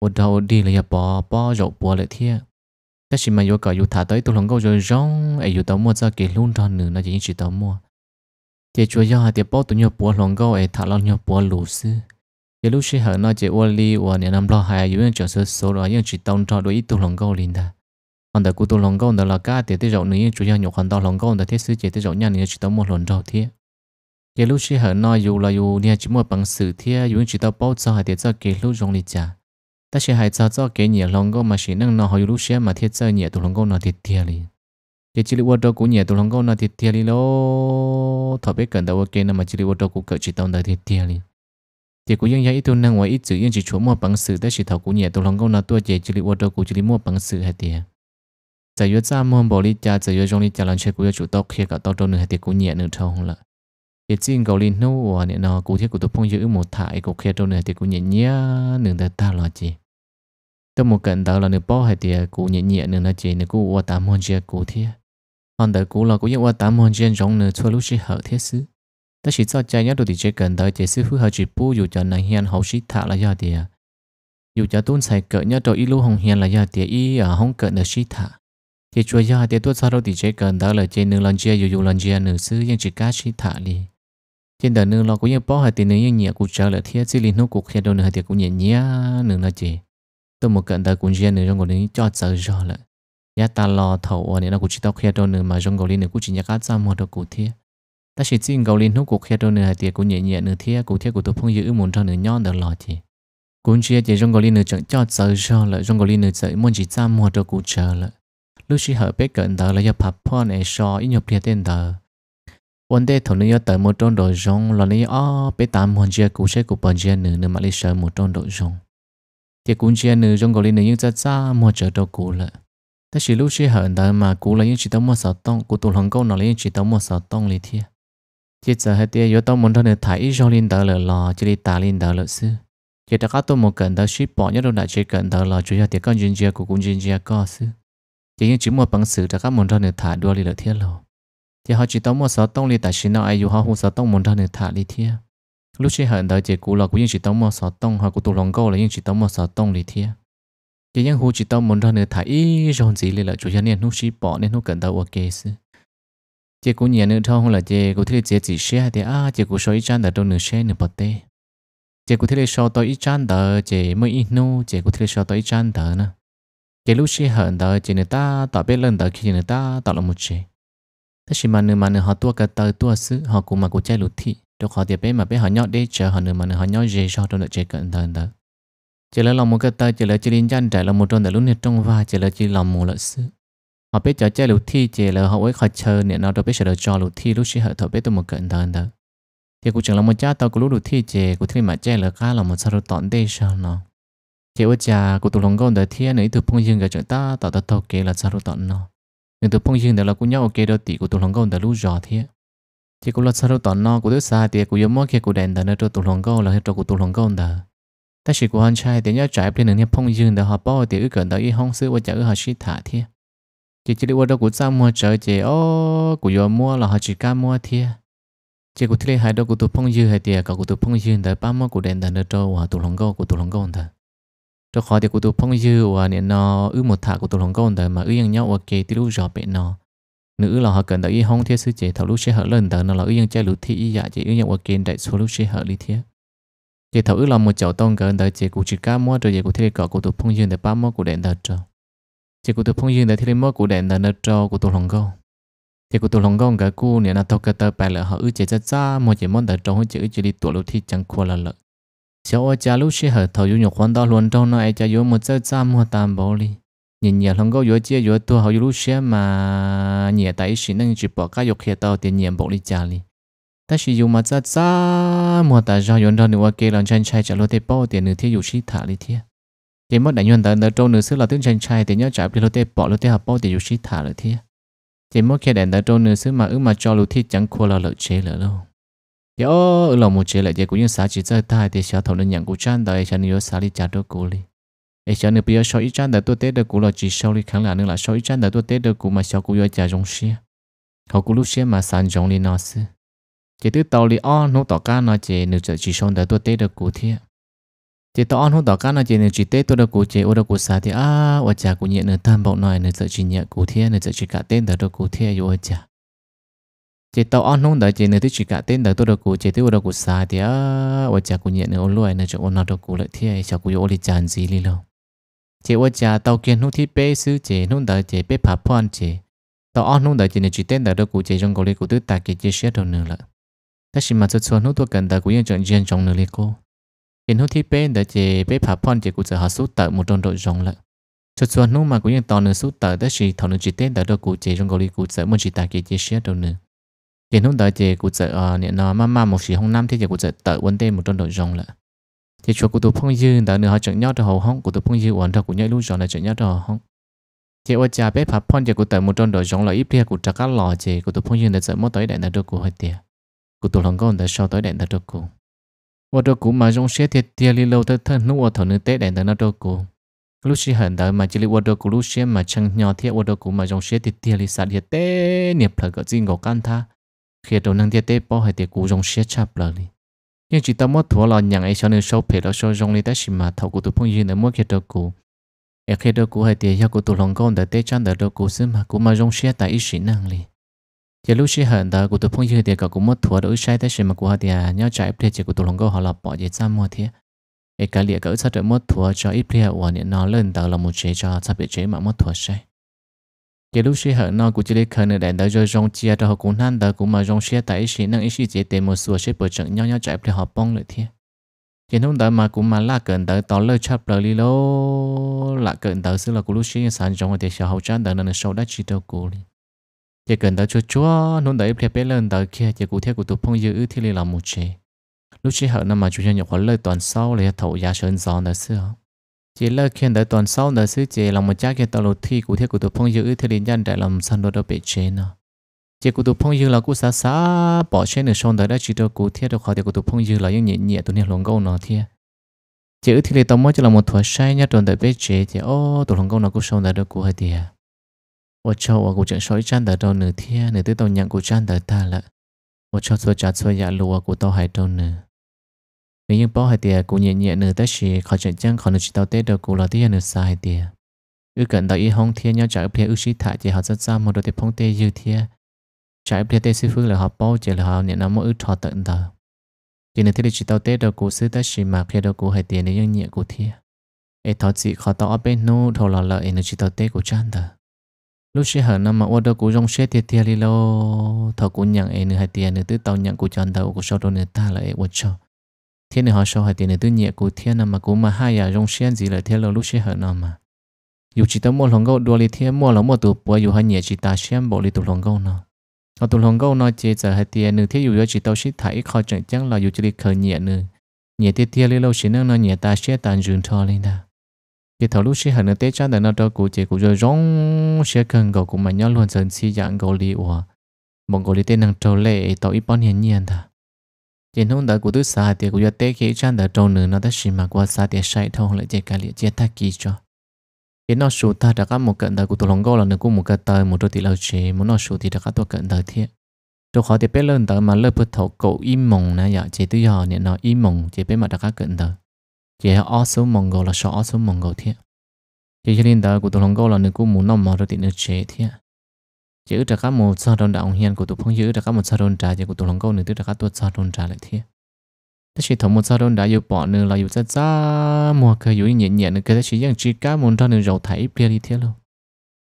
một đầu đi lại bỏ bỏ rộng bùa lại thia chắc chỉ mà yêu cầu yêu thả tới tôi lòng câu rồi rong ai yêu tao mua ra kể luôn ra nữa nó chỉ chỉ tao mua chỉ chúa giao thì bao tụi nhau bùa lòng câu ấy thả lòng nhau bùa lù sư giờ lúc xí hở nó chỉ ô li và nhà năm lo hay yêu những chỗ số số rồi những chỉ tông cho đối ít tụi lòng câu liền ta còn tại cụ tụi lòng câu đó là cá thì tới rộng nữa chúa giao nhục hoàn tao lòng câu đó thế sư chỉ tới rộng nhà nữa chỉ tao mua lòng trâu thiệt. giờ lúc xí hở nó yêu là yêu nhà chỉ mua bằng sự thiệt, yêu những chỉ tao bao hay thì cho kể lúc rong liền chả 但是还早早给你龙沟嘛是能弄好有路线嘛，贴在你杜龙沟那贴贴里，贴起里我照顾你杜龙沟那贴贴里喽，特别感到我给那么这里我照顾各自当的贴贴里。thì cũng ยังยัง ít tuần năng ngoài ít chữ yên chỉ chỗ mua bằng sự đã chỉ thầu cũng nhẹ tôi lòng câu nào tôi chỉ chỉ li ô tô cũng mua bằng sự hết tiền giờ yếu mua bỏ li cha giờ trong li cha lần chơi cũng yếu chủ tao khi cả tao trong nữa thì cũng nhẹ nữa không lợ thì riêng cầu li nô và nè nó thiết của tôi phong yếu một thải cũng khi trong nữa thì cũng nhẹ nhẹ nữa ta lo gì tôi một cận tao là nửa bao hay tiệt cú nhẹ nhẹ nửa là chỉ nửa cú qua tám môn chơi cú thiệt, còn tới cú là cú những qua tám môn chơi rong nửa chua lúc chỉ hở thế xứ ta chỉ cho chạy nhất đồ thì chơi cận tới chỉ sư phú hợp chỉ bu dù cho nàng hiền hậu sĩ thả là do tiệt dù cho tuôn sai cỡ nhất đồ ít lúc hồng hiền là do tiệt ý ở hồng cận được sĩ thả thì chua do tiệt tuốt sao đồ thì chơi cận tới là chơi nửa lần chơi dù dù lần chơi nửa sư nhưng chỉ cá sĩ thả đi trên đời nương lo cũng như bỏ hai tiền nương như nhẹ cũng trở lại thiết chỉ linh nó cũng khi đâu nửa tiệt cũng nhẹ nhẹ nửa là chỉ tôi một cận ta cũng riêng nữa trong ngồi đến cho sợ rõ lại nhà ta lo thầu ở ờ, nên nó cũng chỉ tao khe đâu nữa mà trong ngồi lên nữa cũng chỉ nhà cát ra một đồ cụ thiết ta chỉ xin ngồi lên hút cuộc khe đâu nữa hai tiệt cũng nhẹ nhẹ nữa thiết cụ thiết của tôi phong giữ muốn cho nữa nhon được lo chỉ cũng chỉ chỉ trong ngồi lên nữa chẳng cho sợ rõ lại trong ngồi lên nữa chỉ muốn chỉ ra một đồ cụ chờ lại lúc chỉ hợp biết cận ta là do pháp phon này so ít nhiều phía tên tờ vấn đề thằng nữa tới một trong đội rong là nữa ó ờ, biết tám hồn chia cụ sẽ cụ bận chia nữa nữa mà lấy sợ một trong đội rong thì cũng chỉ nữ trong gọi là những cha cha mua chợ đồ cũ lợ ta chỉ lúc chỉ hận đời mà cũ là những chỉ tao mua sợ tông của tụ lòng câu nó là những chỉ tao mua sợ tông lì thiệt thì giờ hai tiền yếu tao muốn thân được thấy cho linh đời lợ lò chỉ đi tả linh đời lợ xưa chỉ ta các tôi một cần đời ship bỏ nhất đâu đại chỉ cần đời lò chủ yếu thì con chuyên gia của cũng chuyên gia có xưa chỉ những chỉ một bằng sự ta các muốn thân được thả đua lì lợ thiệt lò thì họ chỉ tao mua sợ tông lì tại chỉ nào ai yêu họ hú sợ tông muốn thân được thả lì thiệt lúc chỉ hận đời chỉ cũ là cũng chỉ tông một sáu tông hoặc cũng tụ lòng câu là những chỉ tông một sáu tông lý thiệt chỉ nhân hữu chỉ tông muốn ra thải ý, rồi gì lại là chủ nhân nên lúc chỉ bỏ nên lúc cần tao ok chứ chỉ cũng nhớ nửa thôi là chỉ cũng thấy chỉ chỉ xe thì à chỉ cũng soi chân đã đâu nửa xe nửa bờ tê chỉ cũng thấy soi tới chân đó chỉ mới ít nô chỉ cũng thấy sau tới chân đó nè chỉ lúc chỉ hận đời chỉ nửa ta tạo biết lần đời khi nửa ta tạo là một chuyện thế thì mà nửa mà nửa họ tua cả tờ tua xứ họ cũng mà cũng chơi lụt thị được họ tiệp bé mà bé họ nhỏ để chờ họ nửa mà nửa họ nhỏ dễ cho trong đợt chơi cận tờ tờ chờ là lòng một cái tờ chờ là chỉ liên chân trải là một trong đợt lúc này trong vai chờ là chỉ lòng một lợi xứ họ biết chờ chơi lụt thị chờ là họ ấy khỏi chờ nè nó đâu biết chờ cho lụt thị lúc chỉ họ thọ biết tôi một cận tờ tờ thì cũng chẳng là một cha tao cũng lúc lụt thị chờ cũng thấy mà chơi là cá lòng một sao tọn đây cho nó chỉ ở cha cũng tụi lòng con đợi thiên ấy từ phong dương cái chuyện ta tạo tạo tàu kế là sao tọn nó nên tôi phong dương đó là cũng nhớ ok đó tỷ của tôi lòng câu đã lú rõ thế chỉ có là sau đó tao nó của tôi xa thì của yếu mất khi của đèn đó nó cho tôi lòng câu là hết cho của tụi lòng câu đó ta chỉ của anh trai thì nhớ trái bên những phong dương đó họ bao thì ước gần đó ý hong sư và chở họ shit thả thế chỉ chỉ được qua đó của sao mua chở chỉ ô của yếu mua là họ chỉ ca mua thế chỉ của thế hai đó của tôi phong dương hay thì à, cả của tôi phong dương đó ba mươi của đèn đó nó cho tôi lòng câu của tôi lòng câu đó cho khó thì của tôi phong dư và nên nó ư một thả của tôi lòng con đời mà ư yang nhau và kê tí lúc rõ bệnh nó nữ là họ cần đợi tới hong thiết sư chế thảo lúc sẽ hở lần đời nó là ư yang chơi lũ thị dạ chế ư yang và kê đại số lúc sẽ hở lý thiết chế thảo ư là một chậu tông cần đời chế cụ chỉ cá mua rồi chế của thiết cọ của tôi phong dư để ba mua của đèn đời trò chế của tôi phong dư để thiết mua của đèn đời trò của tôi lòng con chế của tôi lòng con cái cu nên là thâu cái tờ bài lợi họ ư chế cha ra mua chế món đời trò hỗ trợ ư chế đi tụ lũ thị chẳng qua là lợi 小我家路是后头有肉黄到伦敦那一家有么在咱么担保哩？年年能够越接越多，好有路线嘛？年代是能去报价，又看到点年保哩家里。但是有么在咱么大家用到你我给人真拆家路得报点，你天有其他哩天。chỉ mất đại nhân tới tới trâu nữ sư là tiếng chân trai thì nhớ trả bị lô tê bỏ lô tê học bao thì dù sĩ thả lỡ thế chỉ mất khi đèn tới trâu nữ sư mà ứ mà cho lô thi chẳng khô là lợi chế lỡ đâu giờ dạ, ở lòng một chế lại giờ cũng như xã chỉ chơi thay thì xã thầu nên nhận của trang đời xã nhiều xã đi trả đôi cũ đi ấy xã nhiều bây giờ sau ít trang đời tôi tết được cũ là chỉ sau đi khẳng là nữa là sau ít trang đời tôi tết được cũ mà sau cũ giờ trả rong xe họ cũ lúc xe mà sản rong đi nó xứ chỉ từ tàu đi on nó tỏ cá nó chỉ nửa chỉ sau đời tôi tết được cũ thiệt chỉ tao ăn hôm đó cá nó chỉ nửa chỉ tết tôi được cũ chỉ ô được cũ xã thì à ô chả cũ nhẹ nửa tham bọc nồi nửa sợ chỉ nhẹ cũ thiệt nửa sợ chỉ cả tên đó được cũ thiệt yêu ô chỉ tàu ăn nông đấy chỉ nơi chỉ cả tên đấy tôi được cụ chỉ tôi được cụ xa thì á và cha cụ nhận nữa luôn này chỗ ông nào được cụ lại thiệt cháu cụ yêu đi chán gì lì đâu chỉ vợ cha tàu kiện nông thì bé xứ chỉ nông đấy chỉ bé phá phan chỉ tàu ăn nông đấy chỉ nơi chỉ tên đấy được cụ chỉ trong cổ lấy cụ tôi ta kể chia sẻ đâu nữa là ta chỉ mà cho cho nông tôi cần đấy cụ yên chọn riêng trong nữa lấy cô kiến nông thì bé đấy chỉ bé phá phan chỉ cụ sẽ hạ số tờ một trong đội rộng lại cho cho nông mà cụ yên tàu nữa số tờ đó chỉ thằng nữa chỉ tên đấy được cụ chỉ trong cổ lấy cụ sẽ muốn chỉ ta kể chia sẻ đâu nữa nên hôm đó chị cụ trợ ờ, niệm nó mà mà một sĩ hôm năm thì chị cụ trợ tự vấn đề một trong đội dung là thì chùa cụ tụ phong dư đã nửa họ chọn nhót cho hậu hông cụ tụ phong dư ổn thật cụ nhảy lúc rồi là chọn nhót cho hong thì chị ở cha bếp hấp phong chị cụ tự một trong đội dung là ít ria cụ trợ các lò chị cụ tụ phong dư đã sợ mất tới đại đã được cụ hơi tiệt cụ tụ lòng con đã sau tới đại đã được cụ và đó cụ mà trong xe thiệt tiệt li lâu tới thân lúc ở thổ nữ tết đại đã nó được cụ lúc xí hận đó mà chỉ li ở đó cụ lúc xí mà chẳng nhỏ thiệt ở đó cụ mà trong xe thiệt tiệt li sạt thiệt tê niệm phật có gì ngộ can tha khi đầu năng tiết tế bỏ hay tiết cú dùng xé chạp lờ đi nhưng chỉ ta mất thua là nhận ấy cho nên sâu phê đó sâu dùng đi ta xì mà thầu của tụ phong yên ở mỗi khi đầu cú ở khi đầu cú hay tiết hiệu của tụ lòng con để tế chăn đã đầu cú xứ mà cú mà dùng xé tại ít xí năng đi chỉ lúc xí hận đó của tụ phong yên để cả cú mất thua đó sai ta xì mà cú hay tiết nhau chạy phê chỉ của tụ lòng con họ là bỏ dễ ra mua thế ở cái liệt cỡ sao được mất thua cho ít phê ở nhà nó lên tàu là một chế cho sao bị chế mà mất thua sai cái lúc xí hận nó của chỉ lấy khẩn để đỡ cho rong chia cho họ cũng nhanh đỡ cũng mà rong xia tại xí năng ý xí chế tiền một số xí bờ trận nhau nhau chạy để họ bong lại thiệt chỉ nông đỡ mà cũng mà là cần đỡ tỏ lời chắp lời li lô là cần đỡ xí là của lúc xí sản trong thì sẽ hậu trang đỡ nên sâu đã chỉ đâu cố đi chỉ cần đỡ chúa chúa nông đỡ phải biết lên đỡ kia chỉ cụ theo của tụ phong dữ thì lại là một chế lúc xí hận nó mà chủ nhân nhập hóa lời toàn sau là thầu giá sơn giòn đỡ xưa chỉ là khi tới tuần sau nữa sư chỉ là một trái cái tàu lột thi cụ thiết của tụ phong dư thì liên nhân đại làm săn đồ đập bị chế nó chỉ của tụ phong dư là cụ xã xã bỏ chế nửa sau tới đó chỉ cho cụ thiết được khỏi thì của tụ phong dư là những nhẹ nhẹ tụi này lồng câu nó thi chỉ ư thì liên tâm mới chỉ là một thuở sai nhất tuần tới bế chế thì ô tụi lồng câu nó cũng sau tới được cụ hơi thiệt ô châu ô cụ chẳng sói chăn tới đâu nửa thi nửa tới tao nhận của chăn tới ta lợ ô châu xua chặt xua giả dạ lùa của tao hải đâu nửa nếu như bỏ hai tiền cũng nhẹ nhẹ nữa tới chỉ khó chuyện chăng khó nữa chỉ tao tết được cũng là tiền nữa sai hai tiền ư cần tao ý hong thiên nhau chạy phía ư sĩ thả chỉ họ rất xa một đôi tiền phong tê dư thiên chạy phía tê sư phương là họ bao chỉ là họ nhận nó mỗi ư thọ tận tờ chỉ nên thế chỉ tao tết được cũng sư tới chỉ mà khi được cũng hai tiền nếu như nhẹ cũng thiên ê thọ chỉ khó tao ở bên nô thọ là lợi nữa chỉ tao tết của chán tờ lúc sẽ hở năm mà ô đâu cũng rong xe tiệt tiệt đi lô thọ cũng nhận ê nữa hai tiền nữa tứ tao nhận của chán tờ của sau đó nữa ta lại ê cho thế này họ sâu hai tiền này tôi nhẹ của thiên nằm mà cũng mà hai nhà rong xuyên gì là thiên lâu lúc xuyên hở nằm mà dù chỉ tao mua lòng gấu đua li thiên mua lòng mua tụ bùa dù hai nhẹ chỉ ta xem bộ li tụ lòng gấu nó ở tụ lòng gấu nó chế giờ hai tiền nửa thiên dù chỉ tao xít thải khó chẳng chẳng là dù chỉ đi khờ nhẹ nửa nhẹ tiết thiên li lâu xí nữa nó nhẹ ta xé tàn dừng thò lên đó thì thầu lúc xí hẳn nó tế cha đã nó cho cụ chế cụ rồi rong xe cần gấu cũng mà nhau luôn dần xí dạng gấu li ủa bọn gấu li tên năng trâu lệ tao ít bọn hiền nhiên thà chỉ hôm đó của tôi xa thì của tế khi chăn đã trâu nửa nó đã xì mà qua xa thì sai thâu lại chết cả liệt chết thác kỳ cho chỉ nó sụt ta đã có một cận đời của tôi lòng gò là nửa của một cái tờ một đôi tỷ lâu chế muốn nó sụt thì đã có tôi cận đời thiệt tôi khó thì biết lên tờ mà lớp bớt thầu cậu im mộng nè dạ chỉ tôi họ nên nó im mộng chỉ biết mà đã có cận đời chỉ ở số mộng gò là số ở số mộng gò thiệt chỉ cho nên tờ của tôi lòng gò là nửa của muốn nó mà đôi tỷ nửa chế thiệt chỉ ra các một sao đòn đạo hiền của tụ phong chữ ra các một sao đòn trả chỉ của tụ long câu nữa tức ra các tuột sao đòn trả lại thế thế chỉ thấu một sao đòn đã yêu bỏ nữa là yêu rất ra mua cái yêu nhẹ nhẹ nữa cái chỉ rằng chỉ cá muốn ra nữa giàu thấy bia đi thế luôn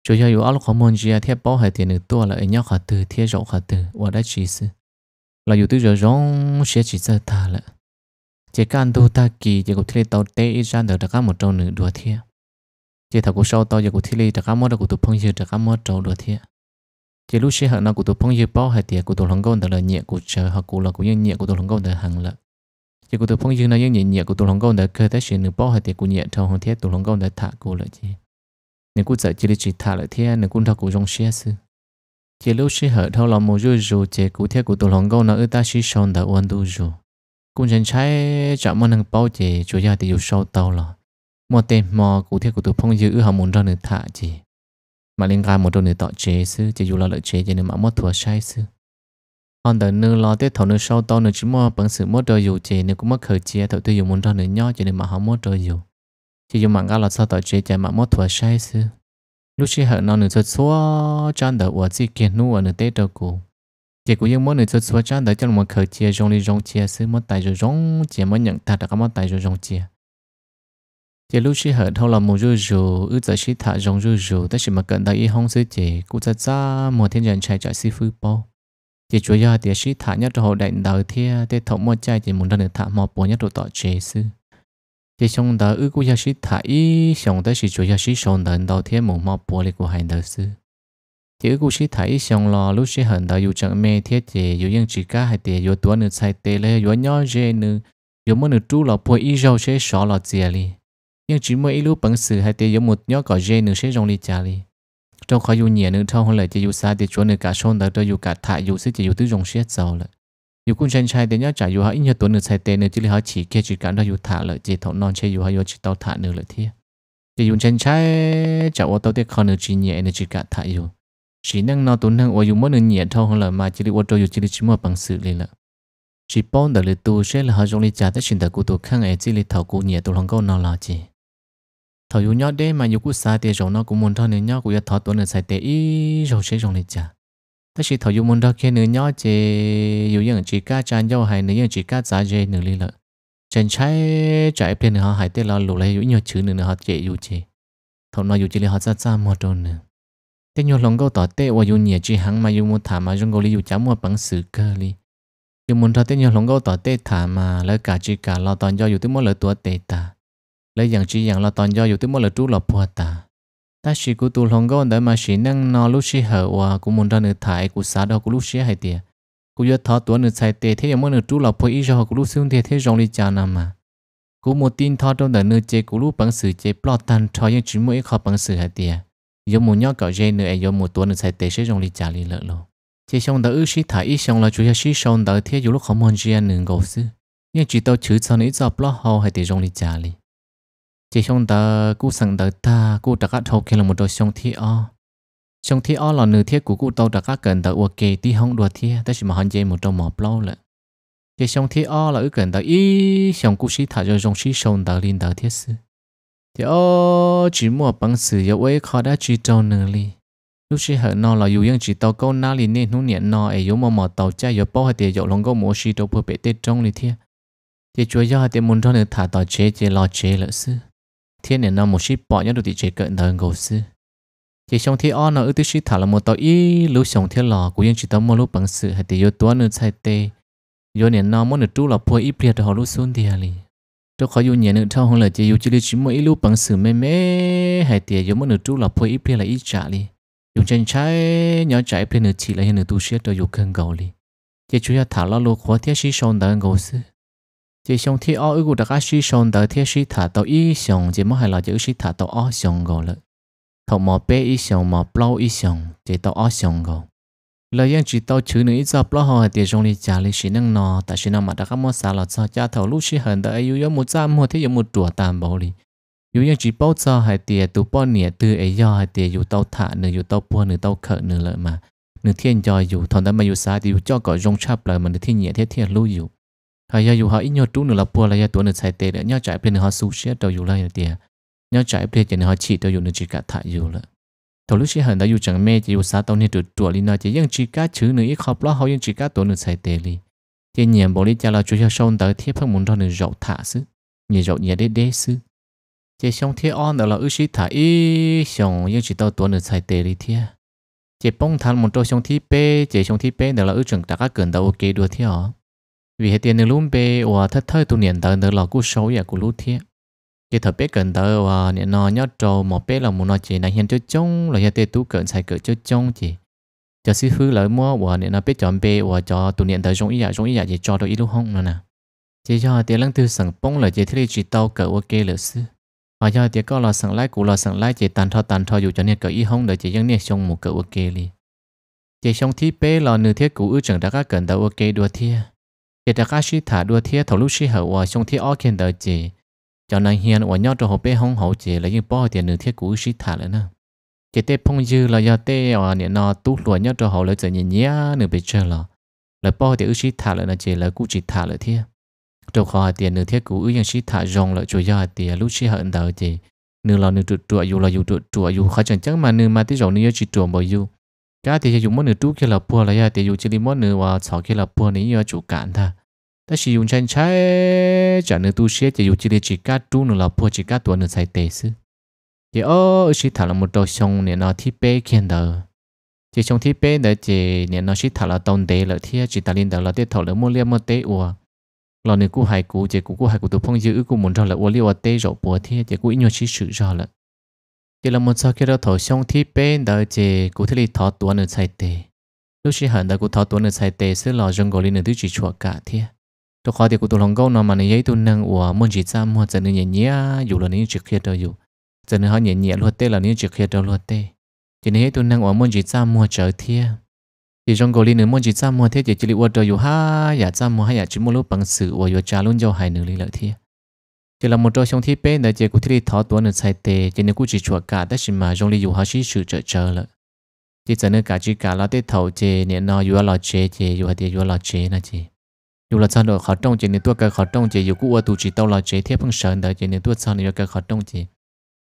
chủ yếu yêu áo khó muốn gì thế bỏ hai tiền nữa tua là nhau khả từ thế giàu khả từ và đã chỉ sự là yêu tức giờ rong sẽ chỉ ra ta là chỉ can tu ta kỳ chỉ của thế tàu tê ra được ra các một trâu nữa đùa thế chỉ thấu của sau tàu chỉ của lấy tàu các một được của tụ phong chữ ra các một trâu đùa thế chỉ lúc xe hận nó của tôi phong dư bao hay tiệt của tôi lòng công đó là nhẹ của chờ hoặc của là của những nhẹ của tôi lòng công đó hàng là chỉ của tôi phong dư nó những nhẹ nhẹ của tôi lòng công đó cơ tới chuyện nửa bao hay tiệt của nhẹ trong hàng thiết tôi lòng công đó thả của là gì nếu cũng giờ chỉ là chỉ thả lại thiết nếu cũng thà của trong xe sư chỉ lúc xe hận thâu là một dư dù chỉ của thiết của tôi lòng công nó ở ta xí son đã uan du dù cũng chẳng trái chẳng món hàng bao chỉ chủ gia thì dù sau tàu là một tên mò của thiết của tôi phong dư ư hàng muốn ra nửa thả chỉ mà liên gai một đôi nữ tọt chế sư chỉ dù là lợi chế cho nên mà mất thua sai sư còn đời nữ lo tết thầu nữ sau to nữ chỉ mua bằng sự mất đôi dù chế nữ cũng mất khởi chế thầu tuy dùng muốn cho nữ nhỏ cho nên mà không mất đôi dù chỉ dùng mạng ga là sao tọt chế cho mà mất thua sai sư lúc chỉ hận nó nữ xuất xóa chăn đợt của chỉ kiện nu ở nữ tế đầu cụ chỉ cũng những món nữ xuất xóa chăn đợt cho một khởi chế rong đi rong chế sư mất tài rồi rong chế mất nhận thật là có mất tài rồi rong chế chỉ lúc xí hở thâu là một rú rú ư giờ xí thả rong rú rú tất chỉ mà cần đại y hong sư chỉ cụ cha cha một thiên nhân chạy chạy sư phu bao chỉ chúa yếu thì xí thả nhất hồ đại đầu thiên để thống một chạy chỉ muốn được thả một bộ nhất đồ tọt chế sư chỉ xong đó ư cụ cha xí thả y xong tất xí chủ yếu xí xong đơn đầu thiên một một bộ lịch của hành đầu sư chỉ ư cụ xí thả y xong lo lúc xí hở đầu dù chẳng mê thiết chỉ dù yên chỉ cá hay tiền dù tuấn nữ sai tê lê dù nhỏ dê nữ dù muốn nữ trú là bộ y rau sẽ sợ là gì nhưng chỉ mới ít lúc bằng sự hay tiêu giống một nhóc cỏ dê nữa sẽ rong đi trả đi trong khỏi dù nhẹ nữa thâu hơn lại chỉ dù xa thì chỗ nữa cả đã tới dù cả thải dù sẽ chỉ dù tứ rong xét giàu lại dù cũng chân trai thì nhóc trả dù họ ít nhất tuần nữa sai tên nữa chỉ là họ chỉ kia chỉ cả đó dù thả lại chỉ thọ non chơi dù họ dù chỉ tao thả nữa lại thiệt chỉ dùng chân trai chả ô tao tiếc khó nữa chỉ nhẹ nữa chỉ cả thả dù chỉ năng nó tuổi năng ô dù mỗi nữa nhẹ thâu hơn lại mà chỉ là ô tô dù chỉ là chỉ một bằng sự liền lại chỉ bón đời tu sẽ là họ dùng lý trả tới chuyện đời của tu khang ấy chỉ là thầu cụ nhẹ tu không có nó là gì thọ yêu nhớ đấy mà yêu cú xa thì rồi nó cũng muốn thọ nữa nhớ cũng yêu thọ tuần nữa sai tệ ý rồi sẽ rồi này chả tất nhiên thọ yêu muốn thọ kia nữa nhớ chứ yêu những chỉ cá chăn nhau hay nữa những chỉ cá giá dê nữa đi lợ chân trái trái bên nữa hay tê lo lù lại yêu nhiều chữ nữa họ dễ yêu chỉ thọ nó yêu chỉ là họ ra ra một đồn nữa thế nhiều lòng câu tỏ tệ và yêu nhiều chỉ hàng mà yêu muốn thả mà trong câu lý yêu chả mua bằng sự cơ đi yêu muốn thọ tê nhiều lòng câu tỏ tệ thả mà lấy cả chỉ cả lo toàn do yêu tới mỗi lời tua tệ ta lấy dạng chỉ dạng là toàn do dù tới mỗi là trú là bùa ta ta chỉ của tu lòng gòn để mà chỉ năng nó lúc chỉ hở và cũng muốn ra nửa thải của xã đó của lúc chỉ hay tiệt của giờ thọ tuổi nửa sai tiệt thế giống mỗi nửa trú là phù ý do của lúc xuống thế thế rong đi chà nằm mà của một tin thọ trong đời nửa chế của lúc bằng sự chế plot tan cho những chỉ mỗi khó bằng sự hay tiệt giống một nhóc cậu dây nửa giống một tuổi nửa sai tiệt sẽ rong đi chà lì lợ luôn chỉ xong đó ước sĩ thải ý xong là chủ yếu sĩ xong đó thế dù lúc không muốn gì anh nửa gấu sư nhưng chỉ tao chữ sau nửa giờ plot hậu hay tiệt rong đi chà lì chỉ xong tờ cú sẵn tờ ta cú đã cắt hậu kia là một đôi xong thi o xong thi o là nửa thiết của cú tàu đã cắt gần tờ ok tí không đùa thi ta chỉ mà hắn dây một trong mỏ plau lệ chỉ xong thi o là ước gần tờ y xong cú sĩ thả cho dòng sĩ xong tờ liên tờ thiết sư thì ô chỉ mua bằng sử yếu ấy khó đã chỉ trâu nửa li lúc sĩ hở nó là dù yên chỉ tàu câu na li nên hú niệm nó ấy yếu mà mỏ tàu cha yếu bao hay tiền yếu lòng câu mua sĩ đâu bừa bể tết trong li thi chỉ chúa do hay tiền muốn cho nửa thả tàu chế chế lo chế lỡ sư thiên nhiên nó một ship bỏ nhau được thì chế cận thời ngầu sư chỉ trong thiên on nó ưu tư thả là một tàu y lúc trong thiên lò của những chỉ tấm một lúc bằng sự hay thì yếu tố nữa sai tê yếu nhiên nó muốn được trú là phù ít biệt họ lúc xuống thì ali tôi khó yếu nhẹ nữa thao hơn là chỉ yêu chỉ lý chỉ mỗi lúc bằng sự mê mê hay thì yếu muốn được trú là phôi y plei là y trả li dùng chân trái nhỏ trái plei nữa chỉ là hiện nữa tu sĩ tôi dùng cần gầu li chỉ chủ yếu thả là lúc khó thiết sĩ song đang ngầu sư chỉ xong thì ở ước đã các sĩ xong tới thiết sĩ thả tàu ý xong chỉ mới hay là chữ sĩ thả tàu ở xong rồi lợ thầu mò bé ý xong mò plau ý xong chỉ tàu ở xong rồi lời yên chỉ tàu chữ nữa ít giờ plau hồi thì trong đi trả lý sĩ năng nọ tại sĩ năng mà đã các món xả là cho cha thầu lúc sĩ hận tới yêu yếu một trăm một thế yếu một chùa tam bảo đi yêu yên chỉ bao giờ hay tiền tụ bao nẻ từ ấy do hay tiền yêu tàu thả nữa yêu tàu buôn nữa tàu khở nữa lợ mà nửa thiên cho dù thằng ta mà yêu xa thì yêu cho cỏ rong chắp lại mà nửa thiên nhẹ thế thiên lưu yêu hay là dù họ ít nhau trú nữa là bùa là giờ tuổi nữa sai tệ nữa nhau chạy bên họ su xe đầu dù lại tiền nhau chạy bên chỉ họ chỉ đầu dù nữa chỉ cả thả dù là thầu lúc xe hẳn đã dù chẳng mê chỉ dù xa tàu nên trụ trụ đi nói chỉ những chỉ cả chữ nữa ít khóc lo họ những chỉ cả tuổi nữa sai tệ đi chỉ nhìn bộ đi cha là chủ cho sông tới thiết phong muốn cho nữa rậu thả xứ nhị rậu nhị đế đế xứ chỉ xong thiết on đó là ước sĩ thả ý xong những chỉ tàu tuổi nữa sai tệ đi thiết chỉ bông thằng một trâu xong thiết bê chỉ xong thiết bê đó là ước chẳng đã các cần đầu ok đua thiết họ vì hệ tiền nương luôn bê và thất thời tu niệm tới nương lò cú xấu và cú lú thiệt chỉ thập bé cần tới và niệm nó nhớ trâu một bé là muốn nói chỉ là hiện chỗ trông là hệ tiền tu cận sai cỡ chỗ trông chỉ cho sư phụ lời mua và niệm nó biết chọn bê và cho tu niệm tới giống ý ya dạ, giống ý ya dạ chỉ cho đôi ý lúc hông nữa nè chỉ cho tiền lăng tư sẵn bông là chỉ thiết chỉ tàu cỡ ok là sư và cho tiền có là sẵn lái cũ là sẵn lái chỉ tàn thọ tàn thọ dù cho niệm cỡ ý hông đợi chỉ dân niệm trong một cỡ ok li chỉ trong thiết bé là nửa thiết cũ ước chẳng đã các cần tới ok đua thiệt kể cả các sĩ thả đua thiết thầu lúc sĩ hậu và trong thiết ở kiện đời chỉ cho nên hiện và nhau trong họ bé hông hậu chỉ là những bao tiền nửa thiết cũ sĩ thả lên nữa kể tê phong dư là do tê và nè nó tú lùa nhau trong họ là chỉ nhìn nhé nửa bề chơi là là bao tiền sĩ thả lên là chỉ là cũ chỉ thả lại thiết trong kho tiền nửa thiết cũ những sĩ thả dòng là chủ do tiền lúc sĩ hậu đời chỉ nửa là nửa trụ trụ dù là dù trụ trụ dù khó chẳng chẳng mà nửa mà tí dòng nửa chỉ trụ bao dù cái thì dùng món nửa trú khi là bùa là thì dùng chỉ đi món nửa và chảo kia là bùa này giờ chủ cản ta. ta sử dụng chân trái chả nửa tu sĩ thì dùng chỉ đi chỉ cá trú nửa là bùa chỉ cá tuần nửa sai tệ sư thì ô chỉ thảo là một đồ sông này nó thi bê kia đó thì sông thi bê đó chỉ này nó chỉ thả là tông tệ là thi chỉ ta liên đó là tết thọ là mua liêm mua tệ ua lo nửa cú hai cú chỉ cú cú hai cú tụ phong dữ cú muốn cho là ua liêu tế rồi bùa thi chỉ cú ít nhiều chỉ sử rồi là chỉ là một sao kia đó thổ xong thì bên đó chỉ cụ thể là thọ tuấn ở sai tệ lúc chỉ hẳn đó cụ thọ tuấn ở sai tệ sẽ là trong gọi là thứ chỉ chua cả thi, tôi khó thì cụ tôi lòng câu nó mà này giấy tôi năng của muốn chỉ ra mua chân nhẹ nhẹ dù là những chiếc kia đó dù chân họ nhẹ nhẹ luôn tê là những chiếc kia đó luôn tê chỉ này tôi năng của muốn chỉ ra mua trở thi, thì trong gọi là muốn chỉ ra mua thế thì chỉ là ở đó dù ha nhà ra mua hay nhà chỉ mua lúc bằng sự ở giờ trả luôn cho hai nữ lý lợi thi chỉ là một trò trong thiết bên đại chế của thiết lý thọ tuần được sai tệ chỉ nên cũng chỉ chuột cả tất nhiên mà dùng lý dùng hao sĩ sự trợ trợ lợ chỉ chỉ nên cả chỉ cả là để thầu chế nên nó vừa là chế chế là để vừa là chế là chế dù là sao được khó động chỉ nên tua cái khó động chế dù cũng ở tụ chỉ tao là chế thiết bằng sơn đại chỉ nên tua sao nên cái khó động chế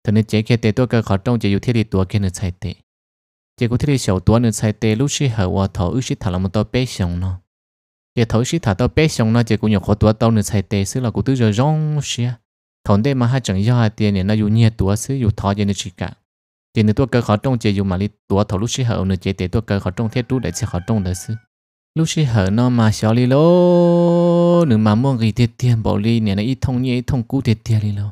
thế nên chế cái tệ tua cái khó động chế dù thiết lý tua cái được sai tệ chỉ của thiết lý sầu tuần được sai tệ lúc sĩ hậu thọ ước sĩ thảo là một tao bé sống nó giờ thấu sĩ thả tao bé xong nó chỉ cũng nhiều khó tua tao nữa sai tệ xứ là cũng tự giờ rong xia thằng đây mà hai chẳng do hai tiền này nó nhiều tua xứ dùng thọ giờ nữa chỉ cả chỉ nữa tua cơ khó trong chỉ dùng mà đi tua thầu lúc sĩ hậu nữa chỉ tệ tua cơ khó trong thiết trú để sẽ khó trong đời xứ lúc sĩ hở mà xóa lô nửa mà mua gì tiền tiền bỏ đi nè ít thông nhẹ ít thông cũ tiền tiền lô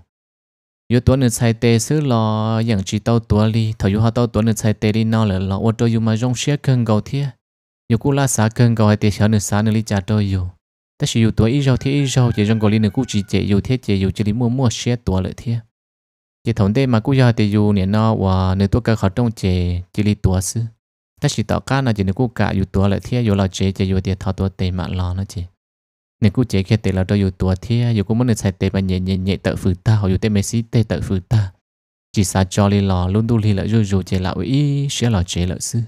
yếu tuấn nửa sai tê xứ lò dạng chỉ tao tua đi thầu yếu họ tao tuấn nửa sai là lò ô tô dùng mà rong xe cơn cầu nhiều cô la xã cơn gọi tiền sở nửa xã nửa lý trả tôi dù ta sử dụng tuổi ít rau thì ít rau chỉ trong gọi lý nửa cú chỉ chế dù thế chế dù chỉ lý mua mua xe tuổi lợi thế chỉ thống tê mà cô giờ thì dù nè nó và nửa tuổi cả khó trong chế chỉ lý tuổi xứ ta sử tạo cá là chỉ nửa cú cả dù tuổi lợi thế dù là chế chế dù tiền thọ tuổi tệ mà lo nó chỉ, nửa cú chế khi tệ là tôi dù tuổi thế dù cũng muốn nửa xài tệ mà nhẹ nhẹ nhẹ tự phử ta hoặc dù tệ mấy xí tệ tự phử ta chỉ sao cho lý lò luôn tu lý lợi rồi rồi chế lại ý sẽ là chế lợi xứ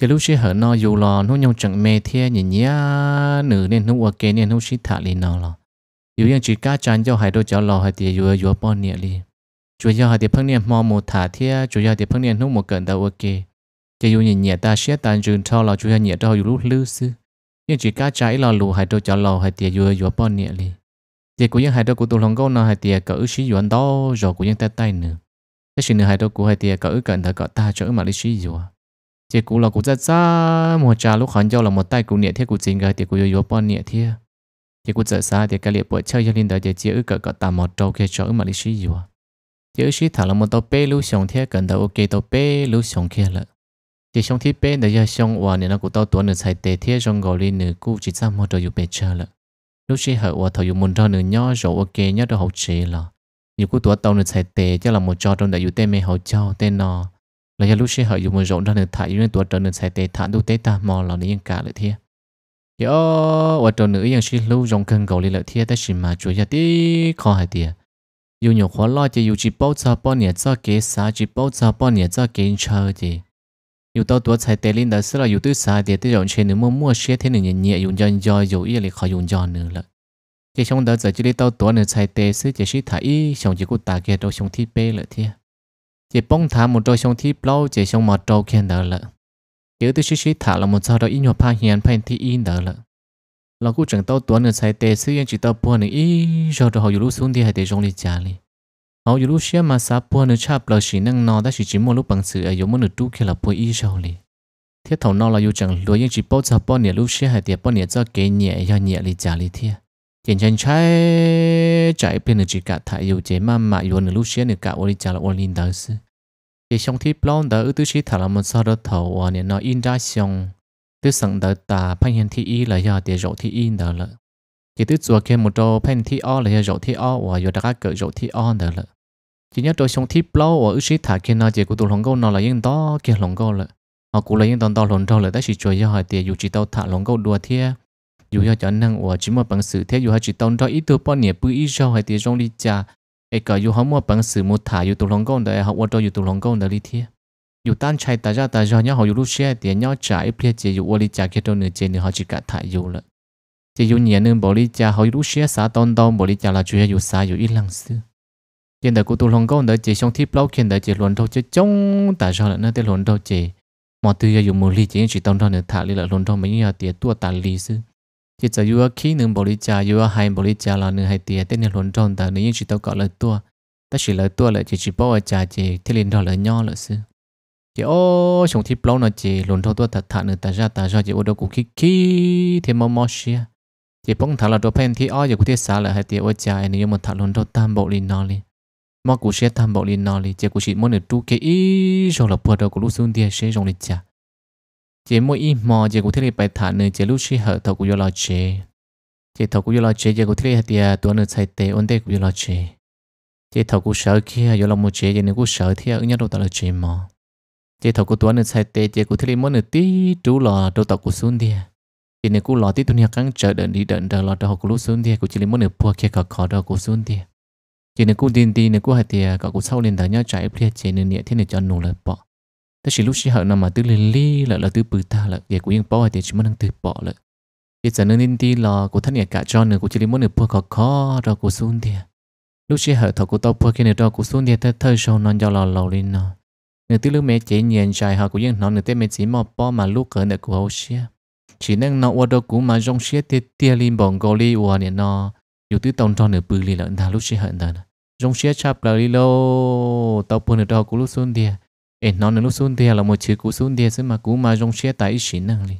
cái lúc xí hở nó dù lo nó nhau chẳng mê thế nhìn nhá nữ nên nó ok nên nó xí thả lên nó lo, dù yên chỉ cá chán cho hai đôi cháu lò hai tiền vừa vừa bao nhiêu đi chủ yếu hai tiền phong niên mò một thả thế chủ yếu hai tiền phong niên nó một cần đầu ok cái dù nhìn nhẹ ta xé tan trường thao lò chủ yếu nhẹ đâu dù lúc lư sư yên chỉ cá chán lò lù hai đôi cháu lò hai tiền vừa vừa bao nhiêu đi thì cũng yên hai đôi của tụ lòng câu nó hai tiền cỡ xí vừa đó rồi cũng yên tay tay nữa cái sự nữa hai đôi của hai tiền cỡ cần đã cỡ ta chỗ mà đi xí vừa chỉ cú là cú rất xa một trà lúc hắn giao là một tay cú nhẹ thiết cú chính cái thì cú yếu yếu bọn nhẹ thiết thì cú rất xa thì cái liệu bộ chơi cho linh đời thì chỉ ước cỡ cả tạm một trâu kia cho mà lý sĩ gì à chỉ ước sĩ thả là một tàu bê lưu sống thiết gần đầu ok tàu bê lưu sống kia là chỉ sống thiết bê đời giờ sống hòa nên nó cú tàu tuần được xài tệ thiết trong gò linh nữ cú chỉ ra một trâu yếu bê chơi là lúc sĩ hở hòa thầu yếu muốn trâu nữ nhỏ rồi ok nhớ được hậu chế là nhiều cú tàu tàu được xài tệ cho là một trâu trong đại yếu tên mê hậu cho tên nó là giờ lúc xe họ dùng một rộn ra được thải dùng tuổi trở nên sai tệ thả đu tế ta mò là những cả lợi thiệt yo và trở nữ yang xin lưu rộng cần cầu lý lợi thiệt ta xin mà chúa giờ tí khó hay tiệt dù nhiều khó lo chỉ dù chỉ bao giờ bao nhiêu giờ kế sa chỉ bao giờ bao nhiêu giờ kế chờ gì dù tao tuổi sai tệ linh đó xưa là dù tuổi sai tệ tới rộng chơi nữa mua mua xe thế nữa nhẹ nhẹ dùng dần dò dù ý là khó dùng dò nữa lợi chỉ trong đó giờ chỉ đi tao tuổi nữa sai tệ xưa chỉ sĩ thải xong chỉ cô ta kia đâu xong thi bê lợi thiệt chỉ bông thả một trôi sông thi lâu chỉ sông mà trâu khen đỡ lợ kiểu tư sĩ sĩ thả là một sao đó ít nhọt pha hiền pa thi in đỡ lợ là cú chẳng tao tuấn ở sai tê sư yên chỉ tao buồn ý cho rồi họ lúc xuống thì hay để trong đi trả li họ dù lúc xem mà sao buồn ở chạp là chỉ năng nó đã chỉ chỉ một lúc bằng sự ở dù một nửa tu kia là buồn ý cho li thiết thầu nó là dù chẳng lúa yên chỉ bao giờ buồn nè lúc xem hay để buồn nè cho kế nhẹ cho nhẹ li trả li thiệt tiền chân trái trái bên là chỉ cả thải dù chế mà mà dù nửa lúc xem nửa cả ô li trả là ô li đỡ sư thì xong thì plon đó ưu tư chỉ thả là một sao đó thầu và nên nó in ra xong tư sẵn đó tà phân hiện thì y là do để rộ thì in đó là chỉ tư chùa kia một trâu phân thì o là do rộ thì o và do đã cỡ rộ thì o đó là chỉ nhớ trâu xong thì plon và ưu sĩ thả kia nó chỉ của tụ lòng câu nó là yên đó kia lòng câu là họ cũng là yên toàn to lòng trâu là ta chỉ chùa do hỏi thì dù chỉ tao thả lòng câu đùa thiê dù do cho năng và chỉ một bằng sự thế dù họ chỉ tao đó ít tư bao nhiêu bự ít sau hỏi thì trong đi cha ไอ้ก็อยู่ห้องมัวปังสื่อมัวถ่ายอยู่ตุลงก้นแต่เขาว่าจะอยู่ตุลงก้นแต่ลิเทียอยู่ต้านชายตาจ้าตาจอเนี่ยเขาอยู่ลูกเชี่ยเตียเนี่ยจ่ายเพียเจียอยู่วอลิจ่าเกี่ยวเนื้อเจียเนื้อเขาจิกะถ่ายอยู่ละเจียอยู่เนี่ยเนื้อบอลิจ่าเขาอยู่ลูกเชี่ยสาตอนตอนบอลิจ่าเราจุยอยู่สาอยู่อีหลังซื้อเจียแต่กูตุลงก้นแต่เจียช่องที่เปล่าเขียนแต่เจียหลวนเท่าเจียจ้องตาจอละนั่นแต่หลวนเท่าเจียมอตืออยู่มูลีเจียยังจีตอนตอนเนื้อถ่ายเลยละหลวนเท่าไม่ยาเตียตัวตาลีซื้อ chỉ cho yêu khi nương bồi cha yêu hay bồi cha là nương hay tiệt tên nương luận tròn ta nương chỉ tao gọi lời tua ta chỉ lời tua lại chỉ chỉ bảo cha chỉ thế liền đó lời nhau lời sư chỉ ô chúng thì lâu nó chỉ luận tròn tua thật thật nương ta ra ta ra chỉ ô đâu cũng khi khi thế mò mò xia chỉ bông thằng là đồ phen thì ô giờ cũng thiết xả lại hay tiệt ô cha anh nương một thằng luận tròn tam bộ liền nó liền mà cũng xia tam bộ liền nó liền chỉ cũng chỉ muốn được tu cái ý rồi là bữa đâu cũng lúc xuống tiệt sẽ trong liền cha chỉ mỗi ít mò chỉ có thiết bài thả nơi chế lúc suy hở thầu của lo chế chế thầu của lo chế chế cũng thiết tiệt tuần nơi sai tệ ổn tệ của lo chế chỉ thầu của sở kia do lo một chế chỉ nơi của sở thì ứng nhất đâu tạo là chế mò chỉ thầu của tuần nơi sai tệ chỉ có thiết mỗi nơi tí trú lò đâu tạo của xuống đi chỉ nơi của lo tí tuần nhà căng chờ đợi đi đợi đợi lo đâu của lúc xuống đi của chế mỗi nơi bùa kia khó khó đâu của xuống đi chỉ nơi của tin tin nơi của hạt tiệt cả của sau lên đợi nhau chạy phía chế nơi nhẹ thế nơi cho nổ lời bỏ ta chỉ lúc chỉ hở nằm mà tư lên li là là tư bự ta là để của yên bỏ thì chỉ muốn đang tư bỏ là để giờ nên đi là của thân nhà cả cho nữa của chỉ muốn được bua khó khó rồi của xuống thì lúc chỉ hở thọ của tao bua kia nữa rồi của xuống thì ta thơi sâu non do lò lò lên nó người tư lúc mẹ chế nhìn trái họ của yên nó người tết mẹ chỉ mò bỏ mà lúc cỡ nữa của hậu xia chỉ nên nó qua đâu cũng mà rong xia tê tia lên bồng gò li qua nè nó dù tư tông cho nữa bự li là ta lúc chỉ hở ta rong xia chắp là li lô tao bua nữa rồi của lúc xuống thì ê nó nâng lúc xuống tiền là một chữ cú xuống tiền chứ mà cú mà rong xe tại xí năng li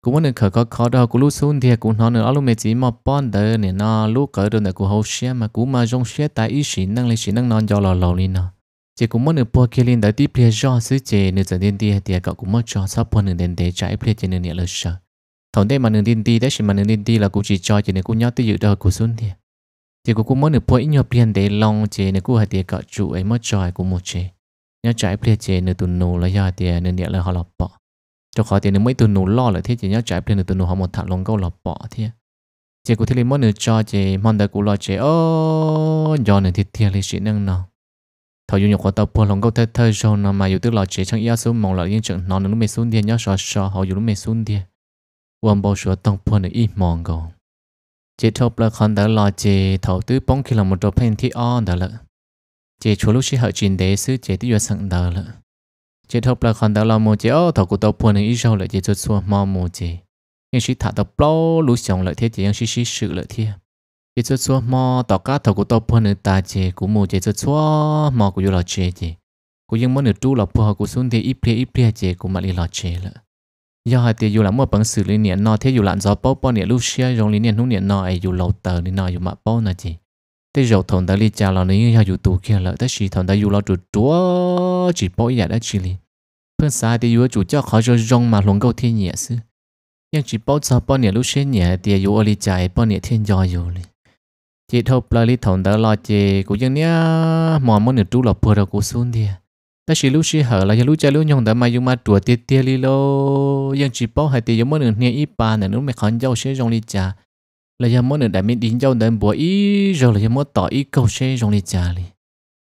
cú muốn khởi có khó đâu cú lúc xuống tiền cú nó nữa lúc mẹ chỉ mà bon đỡ nè nó lúc cỡ được là cú hậu xe mà cú mà rong xe tại xí năng li xí năng non cho lò lò li nó chỉ cú muốn được bua kia lên tới tiếp liền do sứ chế nửa giờ tiền tiền tiền cậu cũng mất cho sắp bua nửa tiền tiền trái trên nửa lơ sợ thằng đây mà nửa tiền tiền đấy chỉ mà nửa tiền tiền là cú chỉ cho chỉ nửa cú nhớ tới dự đời cú xuân tiền chỉ cú cũng muốn được bua ít nhiều tiền để long chế nửa cú hai tiền cậu chủ ấy mất cho ai một chế ยาจ่ายเพลเจเนตุนูและยาเตียเนเนี่ยเลยเขาหลบปอจะขอเตียนไม่ตุนูล่อเลยที่จะยาจ่ายเพลเนตุนูฮอมดถักลงก็หลอปอเทียเจกุทิลิมอนเนจอเจมอนเดกุลอเจโอยอนเนทิเทียลิชินังนอเทอยูุนยกตอพัวลงก็เทเทชนมาอยู่ตึกหลอเจช่างยาซุมองหลอยิ่งจังนอนนุ่มไม่สูนเดียนยาชอชอาอยู่นุ่มไม่สูนเดียวันบ่อสัวต้องพัวอีมองก่อนเจทบละคนแต่หลอเจทอตื้อป้องขีลมุดตัวเพ่งที่อ้อนแต่ละ chỉ chú lúc hở chín đế sư chỉ tự do sẵn đờ lợ chỉ thâu là còn đờ là một chỉ ô thọ của tàu buồn ý rồi lại chỉ cho xua mò một chỉ nhưng chỉ thả tàu bao lúc sống lại thế chỉ nhưng chỉ chỉ sự lại thế chỉ cho xua mò tàu cá thọ của tàu buồn nữa ta chỉ cũng một chỉ cho xua mò của yêu là chỉ chỉ cũng nhưng mỗi nửa tu là phù hợp của xuống thì ít plia ít plia chỉ cũng mà đi là chỉ lợ do hai tiền là mua bằng xử lý niệm nọ thế dù là gió bao bao niệm lúc xia rong lý niệm hú niệm nọ ấy dù lâu tờ niệm nọ dù mà bao nọ chỉ thế rồi thằng ta đi chào là nó như dù tù kia là thế chỉ thằng ta dù là chủ chúa chỉ bỏ nhà đó chỉ li phần sai thì dù chủ cho khó cho rong mà luôn câu thiên nhẹ sư nhưng chỉ bỏ cho bỏ nhẹ lúc xuyên nhẹ thì dù ở đi chạy bỏ nhẹ thiên do rồi, li chỉ thâu là đi thằng ta lo chè cũng giống nhá mò món nửa trú là bừa đầu của xuống đi ta à. chỉ lúc xuyên hở là giờ lúc chạy lúc nhong đã mà dùng mà trùa tiệt tiệt li lô nhưng chỉ bỏ hai thì dùng món nửa nhẹ ít ba nửa lúc mày khó cho xuyên rong đi chạy là giờ mỗi nửa đại mình đến châu đến bữa ý rồi là giờ mỗi tỏ ý câu xe trong đi trả li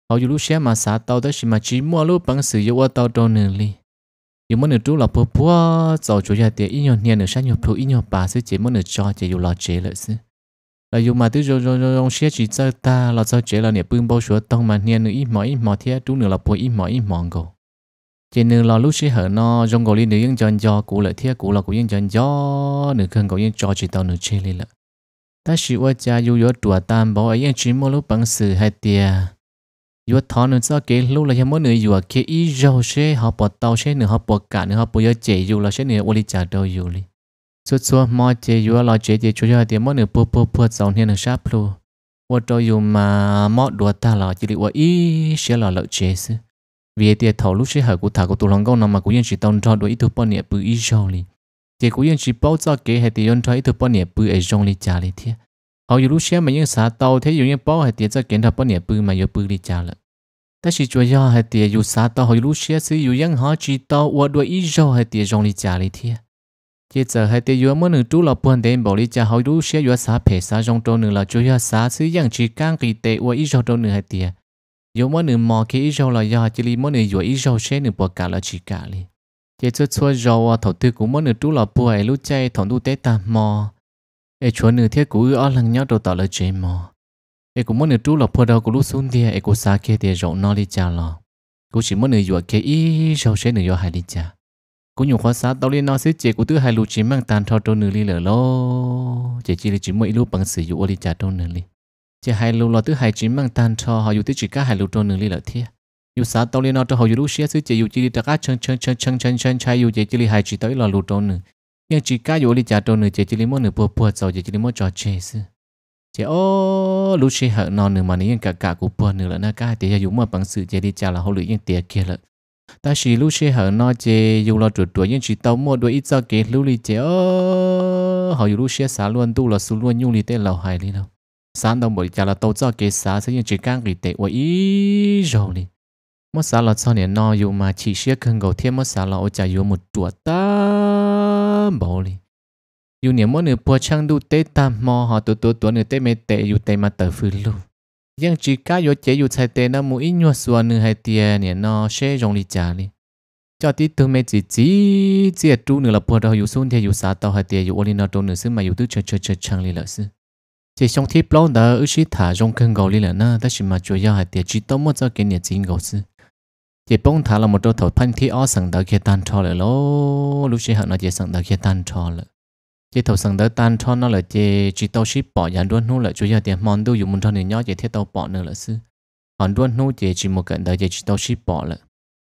họ dù lúc xe mà xả tàu tới mà chỉ mua lúc bằng sự yêu qua tàu trong nền li dù mỗi nửa trú là bữa bữa giàu chủ nhà tiền ít nhiều nhà nửa sáng nhiều phụ ít nhiều bà sẽ chỉ mỗi nửa cho chỉ dù lo chế lợi sư là dù mà tới rồi rồi rồi rồi xe chỉ cho ta là cho chế là nửa bưng bao số tông mà nhà nửa ít mỏ ít mỏ thế trú nửa là bữa ít mỏ ít mỏ cầu chỉ nửa là lúc xe hở nó trong cầu li nửa yên chân cho cụ lợi thế cụ là cụ yên chân cho nửa cần cầu yên cho chỉ tàu nửa chế li lợi ต่สิว่าจะอยู่ยตัวตามบอกยังชิมลุปังสือให้เตียยทอนนึงจกเกลูเลยยังมันเหนื่อยอยู่เคอีเจ้าเช่หอปวดเตาเช่เหนือหอปวดกาดเหนือหอปวดเจียอยู่เราเช่เหนือวลิจาดอยู่ลิสุดสัวมอเจียอยู่เราเจียเจียช่วยเตียมันเหนื่อยปวดปวดปวดสองเหนือชาพลูว่าอยู่มาหมอดดวตาเราจิริว่าอีเเราเลิกเจียสิเวียเตียทอลูเช่หากูถากูตุลังก็นำมากุยันชิตอนทอดด้ยอิทุปนเี่ยปุยเจ้าลิ结果因是暴躁给还得用他一头半年半，还用力家里天。好有路线嘛，用啥刀天用一包还得再给他半年半嘛，又半里家了。但是主要还得有啥刀，好有路线是有养好几刀，我对一肉还得用力家里天。接着还得有么能做了半天，暴力家好有些有啥赔啥用到你了，主要啥是养起干给得我一肉到你还得。有么能冒起一肉了，要这里么能有一肉些能不干了起干哩。chế cho chua rau thầu tư cũng mỗi nửa trú là buổi lúc chay thằng tu tế tà mò ê chúa nửa thiết cũng ở lăng nhau đầu tỏ lời chế mò ê cũng mỗi nửa trú là buổi đầu cũng lúc xuống thì ê cũng xa kia thì rộng nó đi chà lò cũng chỉ mỗi nửa vừa kia ý rau sẽ nửa vừa hai đi chà cũng nhung khóa xa tao liên nó sẽ chế cũng thứ hai lúc chỉ mang tàn thọ trâu nửa ly lở lô chế chỉ là chỉ mỗi lúc bằng sử dụng đi chà trâu nửa ly chế hai lúc là thứ hai chỉ mang tàn thọ họ dùng tới chỉ cá hai lúc trâu nửa ly lở thiết yêu sao tao liên nó cho hồi lúc xé xứ chỉ yêu chỉ đi tất chân chân chân chân chân chân chai yêu chỉ chỉ hai chỉ tới là lụt trâu nữa nhưng chỉ cá yêu đi chả trâu nữa chỉ chỉ mỗi nửa bùa bùa sau chỉ chỉ mỗi cho chê xứ chỉ ô lúc xé hở nó nữa mà nếu cả cả của bùa nữa là na cá thì yêu mà bằng sự chỉ đi chả là hồi lụi những tiền kia lận ta chỉ lúc xé hở nó chỉ yêu lo chuột chuột nhưng chỉ tàu mua đôi ít cho kế lúc đi chỉ ô hồi lúc xé sa luôn tu là su luôn nhung đi tên lầu hài đi đâu sáng đồng mỗi chả là tàu cho kế xả sẽ những chỉ căng gì tệ quá ý rồi mất xa lọ sau này nó dù mà chỉ xia cần cầu thêm mất xa lọ ở chả dù một chuột ta bỏ đi dù niệm mỗi nửa bữa chăng đủ tê ta mò họ tụ tụ tụ nửa tê mê tê dù tê mà tờ phư lu nhưng chỉ cá dù chế dù sai tê nó mua ít nhua xua nửa hai tia nè nó sẽ rong đi chả đi cho tí từ mê chỉ chỉ chỉ trụ nửa là bữa đó dù xuân thì dù xả tàu hai tia ô ôn nó trụ nửa xứ mà dù tứ chơi chơi chơi chăng đi lỡ xứ chỉ xong thi plon đó ước sĩ thả rong cần cầu đi lỡ na ta chỉ mà chơi giao hai tia chỉ tao mất cho cái nè chính cầu xứ chỉ bông thả là một đôi thầu thanh khi ó sẵn đỡ kia tan cho lại lô lúc chỉ hận nó chỉ sẵn đỡ kia tan cho lại chỉ thầu sẵn đỡ tan cho nó là chỉ chỉ tàu ship bỏ dàn đuôi nu là chủ yếu tiền mòn đuôi dùng một thằng này nhỏ chỉ thiết tàu bỏ nữa là sư còn đuôi nu chỉ chỉ một cận đỡ chỉ chỉ tàu ship bỏ lại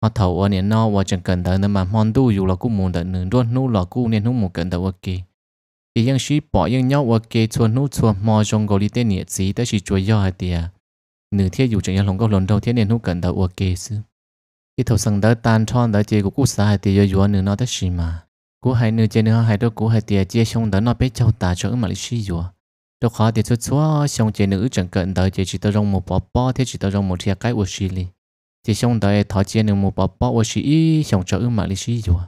họ thầu ở nền nó và chẳng cần đỡ nữa mà mòn đuôi dù là cũng muốn đỡ nữa đuôi nu là cũng nên nu một cận đỡ ok thì những ship bỏ những nhau ok chuồn nu chuồn mò trong gò đi tên nhiệt gì tới chỉ chủ yếu hai tiền nửa thiết dù chẳng nhau lòng gò lòng đầu thiết nên nu cận đỡ ok sư ít thầu sang đỡ tan tròn đỡ chơi của cú sa hai tiệt yếu nữa nó tất xì mà cú hai nữ chơi nữa hai đứa cú hai tiệt chơi xong đỡ nó bé châu ta cho ứng mà lịch xì yếu đó khó thì xuất xóa xong chơi nữ chẳng cận đỡ chơi chỉ tao rong một bó bó thế chỉ tao rong một thìa cái ô xì li thì xong đỡ thọ chơi nữ một bó bó ô xì ý xong cho ứng mà lịch xì yếu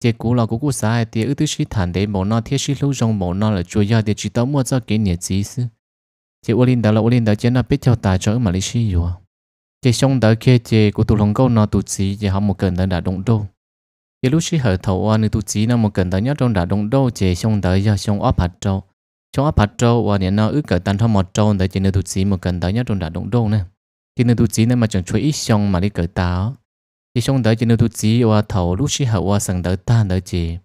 chế cú là cú cú sa hai tiệt ư tư xì thản đấy bọn nó thế xì lưu rong bọn nó là chủ yếu thì chỉ tao mua cho kỷ niệm gì chứ chế ô linh đó là ô linh đó chơi nó bé châu ta cho ứng mà lịch xì yếu chị xong đỡ kia chị của tụ lòng câu nó tụ chỉ chị họ một cần đỡ đã động đâu chị lúc xí hở thầu anh tụ chỉ nó một cần đỡ nhất trong đã động đâu chị xong đỡ do xong ấp hạt trâu xong ấp hạt trâu và nên nó ước cỡ tan thăm một trâu đỡ chị nó tụ chỉ một cần đỡ nhất trong đã động đâu nè chị nó tụ chỉ nên mà chẳng chú ý xong mà đi cỡ táo chị xong đỡ chị nó tụ chỉ và thầu lúc xí hở và sẵn đỡ ta đỡ chị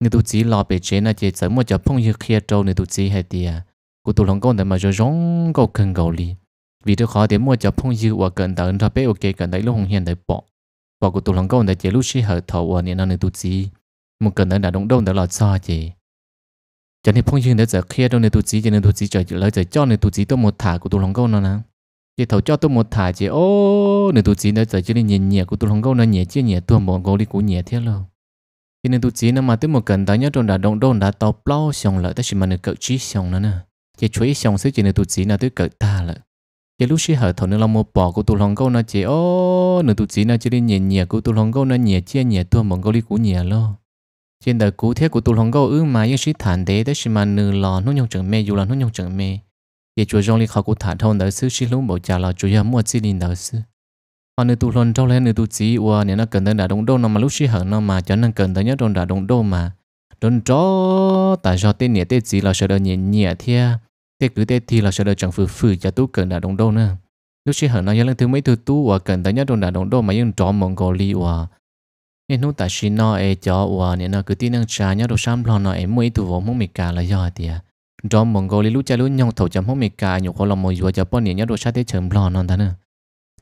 người tụ chỉ lo bề chế là chị sớm một chập phong như kia trâu người tụ chỉ hay tiề của tụ lòng câu đỡ mà cho rong câu cần cầu liền vì tôi khó để mua cho phong dư và gần tới ra bé ok gần tới lúc hồng hiền tới bỏ bỏ của tụ lòng công tới chỉ lúc sĩ hợp thầu và nên nơi tụ gì một gần tới đã đông đông tới lọt xa chị cho nên phong dư đã giờ kia đâu nơi tu gì cho nên tu gì trời lời trời cho nơi tu gì tôi một thả của tụ lòng công nó nè chỉ thầu cho tôi một thả chị ô nơi tu gì đã giờ cho nên nhẹ nhẹ của tụ lòng công nó nhẹ chia nhẹ tôi một gấu đi của nhẹ thế luôn cho nên tu chỉ nó mà tới một gần tới nhớ trong đã đông đông đã tàu bao xong lại tới chỉ mà được cỡ trí xong nữa nè chỉ chuối xong sẽ chỉ nên tu chỉ là tới cỡ ta lợi giờ lúc xí hở thầu nữa lòng một bỏ của tu lòng câu nó chỉ ô nửa tu chỉ nó chỉ đi nhẹ nhẹ của tu lòng câu nó nhẹ chia nhẹ tua mong câu đi cú nhẹ lo trên đời cú thế của tu lòng câu ư mà yên xí thản thế đấy xí mà nửa lò nó nhung chẳng mê dù là nó nhung chẳng mê giờ chùa rong đi khảo của thả thâu đời sư xí lúc bộ trả là chùa mua chỉ đi đời sư họ nửa tu lòng trâu lên nửa tu chỉ ua nè nó cần tới đã đông đô nó mà lúc xí hở nó mà cho nên cần tới nhất đông đã đông đô mà đông chó tại do tên nhẹ tên gì là sợ đời nhẹ nhẹ thia thế cứ thế thì là sẽ được chẳng phù phù cho tú cần đã đồng đô nữa, lúc xưa hở nói lần thứ mấy thứ tú và cần tới nhất đồng đã đồng đô mà yên trọ mong gò li và nên lúc tại xin nó e cho và nên nó cứ tin năng trà nhất đồ sam lo nó em mấy thứ vốn mong mì cả là do thì trọ mong gò li lúc cha lúc nhau thầu chấm mong mì cả nhiều khổ lòng mồi vừa cho bọn nhẹ nhất đồ sát thế chấm lo nó thế nè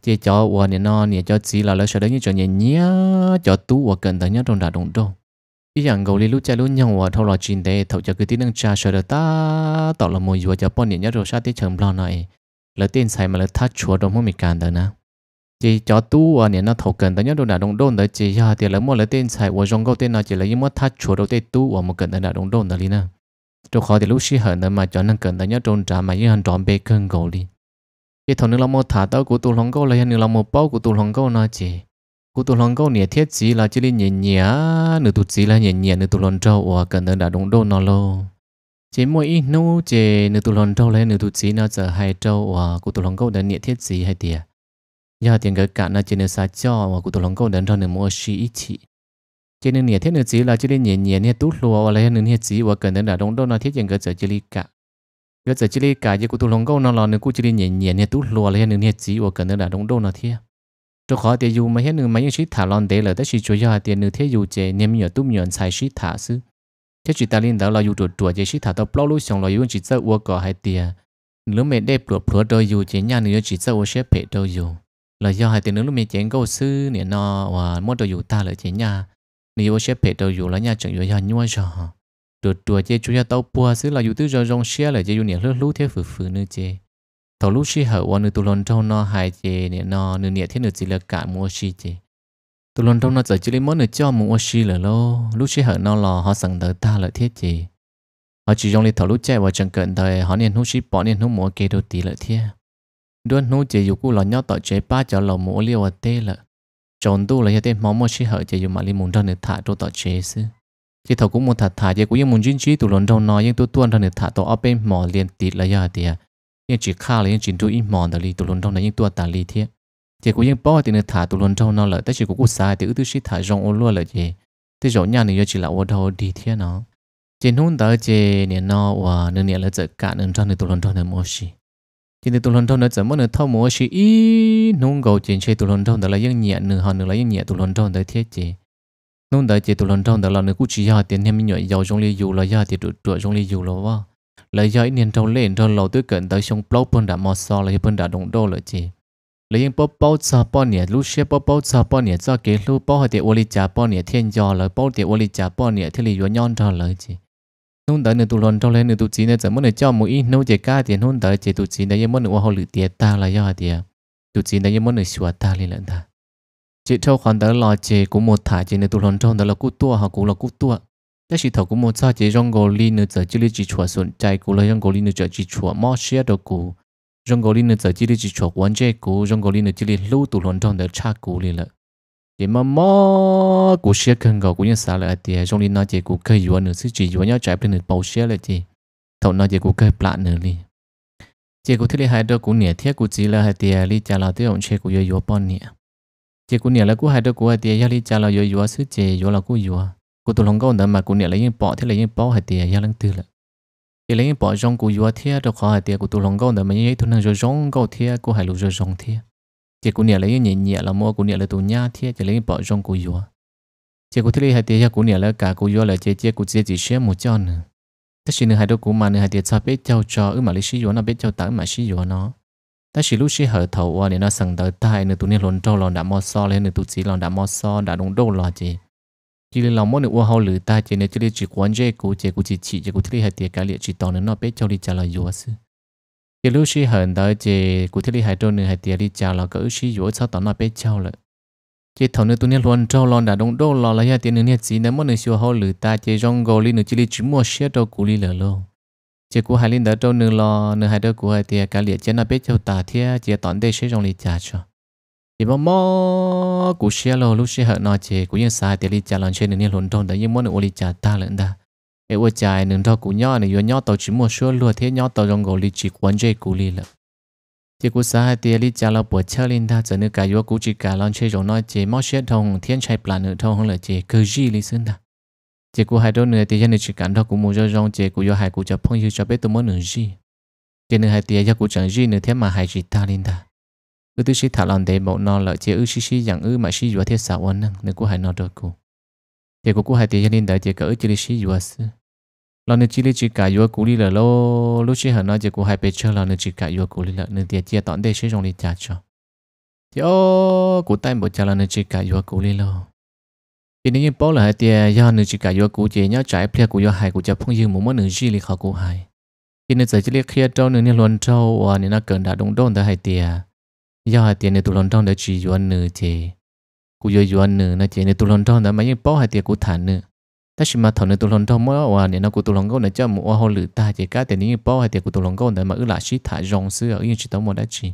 chỉ cho và nên nó nhẹ cho chỉ là lỡ sẽ đấy như cho nhẹ nhẹ cho tú và cần tới nhất đồng đã đồng đô ý rằng gấu li lúc cha nhau và thâu lò chín để thâu cho cái tí năng cha sợ được ta tỏ là mùi vừa cho bọn nhện nhớ rồi sát tí chấm lo này là tiền xài mà là thắt chúa đồng mỗi bị cản đó nè chỉ cho tu và nhện nó thâu cần tới nhớ đồ đã đông đôn tới chỉ giờ thì là mua là tiền xài và dùng gấu tiền nào chỉ là những mất thắt chúa đầu tiền tu và một cần tới đã đông đôn tới đi nè cho khó thì lúc xí hận tới mà cho năng cần tới nhớ trôn trả mà những hàng tròn bê cơn gấu đi chỉ thằng nước lòng một thả tao của tu lòng gấu là những lòng một bao của tu lòng gấu nó chỉ cụ tụ lòng câu nhẹ thiết chí là chỉ li nhẹ nhẹ nửa tụ chí là nhẹ nhẹ nửa tụ lòng trâu và cần đơn đã đúng đô nó lô chỉ mỗi ít nô chỉ nửa tụ lòng trâu lên nửa tụ chí nó giờ hai trâu và cụ tụ lòng câu đến nhẹ thiết chí hai tiệt giờ tiền cái cả nó chỉ nửa sa cho và cụ tụ lòng câu đến cho nửa mua xí ít chỉ chỉ nửa nhẹ thiết nửa chí là chỉ li nhẹ nhẹ nửa tụ lùa và lấy nửa nhẹ chí và cần đơn đã đúng đô nó thiết tiền cái giờ chỉ li cả cái giờ chỉ li cả chỉ cụ tụ lòng câu nó là nửa cụ chỉ li nhẹ nhẹ nửa tụ lùa lấy nửa nhẹ chí và cần đơn đã đúng đô nó thiết cho khó tiền dù mà hiện nữa mà những sĩ thả lon để là tất sĩ chủ yếu tiền nữa thế dù chế niệm nhiều tụm nhiều xài sĩ thả sư thế chỉ ta liên đó là dù chuột chuột chế sĩ thả tao bao lâu xong là dùng chỉ sợ uổng cả hay tiền nếu mẹ đẹp luộc luộc đôi dù chế nhà nữa chỉ sợ uổng xếp phe đôi dù là do hai tiền nữa lúc mẹ chế câu sư nè nó và mỗi đôi dù ta là chế nhà nếu uo xếp phe đôi dù là nhà chẳng yếu nhà nhua cho chuột chuột chế chủ yếu tao bùa sư là dù tư rồi rong xia là chế dù nè lướt lướt thế phử phử nữa chế thầu lúc chi hở qua nữ tu lon trong nó hai chế, nè nó nữ nhẹ thế nửa chỉ là cả mua chi chế. tu lon trong nó giờ chỉ lấy món nửa cho mua chi là lô lúc chi hở nó lò họ sẵn tới ta là thiết chế. họ chỉ dùng lấy thầu lúc chạy vào chẳng cận thời họ nên hút chi bỏ nên hút mua kê đồ tí là thiết đuôn hút chế dục cũ lò nhỏ tỏ chế ba cho lò mua liều ở tê là chọn tu là hiện tại mong mua chi hở chế dùng mà lấy muốn ra nửa thả đồ tỏ chế sư chị thầu cũng muốn thả thả chế cũng như muốn duy trì tu lon trong nó nhưng tu tuôn ra nửa thả tổ ở bên mỏ liền tít là giờ tiệt ยังจีข้าเลยยังจีดูอิมอนแต่ลีตุลนทองนั้นยังตัวตาลีเทียเจ้ากูยังป้อตีเนื้อถ่าตุลนทองนั่นแหละแต่จีกูกูสายแต่อือตุชิถ่ายรองโอลัวเลยเจ้แต่รองยานี่ยังจีละวัดเอาดีเทียเนาะเจ้นุ่นเต๋อเจเนี่ยนอว่าเนื้อเนี่ยละจะกะเนื้อทองเนื้อตุลนทองเนื้อโมชีที่เนื้อตุลนทองเนื้อจะมันเนื้อเท่าโมชีอีนุ่งเกาเจนเชตุลนทองแต่ละยังเหนียเนื้อหันเนื้อละยังเหนียตุลนทองแต่เทียเจนุ่นเต๋อเจตุลนทองแต่ละเนื้อกูจียาเตียนเนี่ยมีหน่วยยาวจงเลยอยู่ละยาเตียตัวจงเลยอยู่ละว่า lời giới niên trong lên trong lầu tư cận tới xung plau bên đã mò so là bên đã đồng đô lợi chi lấy những bó bó sa bó nhẹ lúc xe bó bó sa bó nhẹ do kế lúc bó hỏi tiệt ô lý trà bó nhẹ thiên do lời bó tiệt ô lý trà bó nhẹ thiên lý do nhon cho lợi chi nôn tới nửa tụ lon trong lên nửa tụ chỉ nửa chấm nửa cho mũi ít nấu chè cá tiền nôn tới chỉ tụ chỉ nửa yếm nửa hoa hồ lử tiệt ta là do tiệt tụ chỉ nửa yếm nửa sủa ta liền lận ta chỉ cho khoản tới lo chè cũng một thả chỉ nửa tụ lon trong đó là cú tua hoặc cũng là cú tua 那时头古莫差只让个里呢在这里只出顺在古了让个里呢在只出莫些的古，让个里呢在这里只出完这古，让个里呢这里路途乱撞的差古里了。chỉ mà mò cú xe cần gọi cú nhân xã là thì trong đi nói chỉ cú cây yuan nữa chứ chỉ yuan nhau trái bên nữa bầu xe là chỉ thầu nói chỉ cú cây plạn nữa đi chỉ cú thiết hai đứa cú nhẹ thiết cú chỉ là hai tia đi trả là tiêu ông xe cú yuan yuan bọn nhẹ chỉ cú nhẹ là cú hai đứa cú hai tia yali trả là yuan yuan chứ chỉ yuan là cú yuan กูตุลงก็อุ่นมากูเนี่ยเลยยิ่งปอที่เลยยิ่งปอหายเตียยาลังตื้อละอีเลยยิ่งปอจงกูยัวเทียดอกคอหายเตียกูตุลงก็อุ่นมายิ่งทุนทางจงก็เทียกูหายลูจงเทียเจ้ากูเนี่ยเลยยิ่งเหนียละมัวกูเนี่ยเลยตุนยาเทียเจ้าเลยยิ่งปอจงกูยัวเจ้ากูที่เลยหายเตียกูเนี่ยเลยกากูยัวเลยเจ้าเจ้ากูเจ้าจีเชี่ยมูจอนแต่สิ่งหนึ่งหายตัวกูมาเนี่ยหายเตียชาเป๊ะเจ้าจออือมาลิชิยัวนะเป๊ะเจ้าตาอือมาชิยัวเนาะแต่สิลูกสิเหอเถาว่าเนี่ยนะสั่งเตอตายเนี่ยตัวเนี่ยหล่นโตหล่นดามอซอเลยเนี่ยตัวจีหล่นดามอซอดาดงโดหล่อจี chỉ là lòng mỗi nửa hậu lử ta chỉ nên chỉ là chỉ quan chế cố chế cố chỉ chỉ chế cố thiết hệ tiệt cái liệt chỉ tao nên nó biết cho đi trả lời vừa sự chỉ lúc khi hận tới chế cố thiết hai trong nửa hệ tiệt đi trả lời cái khi vừa sao tao nó biết cho lại chỉ thằng nửa tụi nó luôn cho luôn đã đông đô lo là hệ tiền nửa hệ gì nên mỗi nửa siêu hậu lử ta chỉ trong gò li nửa chỉ là chỉ mua xe cho cố li lỡ luôn chỉ cố hai linh đã trong nửa lo nửa hệ đâu cố hệ tiệt cái liệt chỉ nó biết cho ta thiết chỉ tao đây sẽ trong đi trả cho chỉ mà mò cú xe lô lúc xe hở nó chế cú yên sai thì đi trả lần trên nên lồn thôn đấy nhưng muốn được đi trả ta lận đã em ôi chạy nên thọ cú nhỏ này vừa nhỏ tàu chỉ mua số lúa thế nhỏ tàu trong gò đi chỉ quan chơi cú li lận thì cú sai thì đi trả là bữa chơi lên ta giờ nữa cái vừa cú chỉ cả lần chơi rồi nói chế mót xe thông thiên chạy plan nữa thông hơn là chế cơ gì li xin ta chỉ cú hai đôi nữa thì dân chỉ cảm thọ cú mua cho rong chế cú vô hai cú cho phong như cho biết tôi muốn nữa gì chỉ nữa hai tia cho cú chẳng gì nữa thế mà hai chỉ ta lên ta ư tư sĩ thả lòng để bộ nó lợi chế ư sĩ sĩ dạng ư mà sĩ dùa thiết xảo ôn năng nếu của hãy nó rồi cô thì của của hãy tiền nên đợi chế cỡ ư chỉ sĩ dùa sư lần nữa chỉ lý chỉ cả dùa cú đi lỡ lô lúc sĩ hẳn nó chế của hãy bê chơi lần nữa chỉ cả dùa cú đi lỡ nên tiền chia tọn đây sẽ dùng đi trả cho thì ô cụ tay bộ trả lần nữa chỉ cả dùa cú đi lô thì nếu như bố là hãy tiền do nữa chỉ cả dùa cú chế nhớ trái plia của dùa hãy của cho phong dương muốn muốn nữa gì lý khó cú hãy thì nên giờ chỉ lý kia trâu nữa nên luận trâu và nên nó cần đã đúng đôn tới hãy tiền giờ tiền này tụi lon trong đã chỉ yuan nữa chị cú giờ yuan nữa nó này tụi lon trong đã mấy những bao hai tiền cú thản nữa ta chỉ mà thằng này tụi lon trong mới hòa này nó cú tụi lon câu này cho một hoa lử ta chỉ cả tiền những bao hai tiền cú tụi lon câu này mà ư là chỉ thả rong xưa ở yên chỉ tao đã chỉ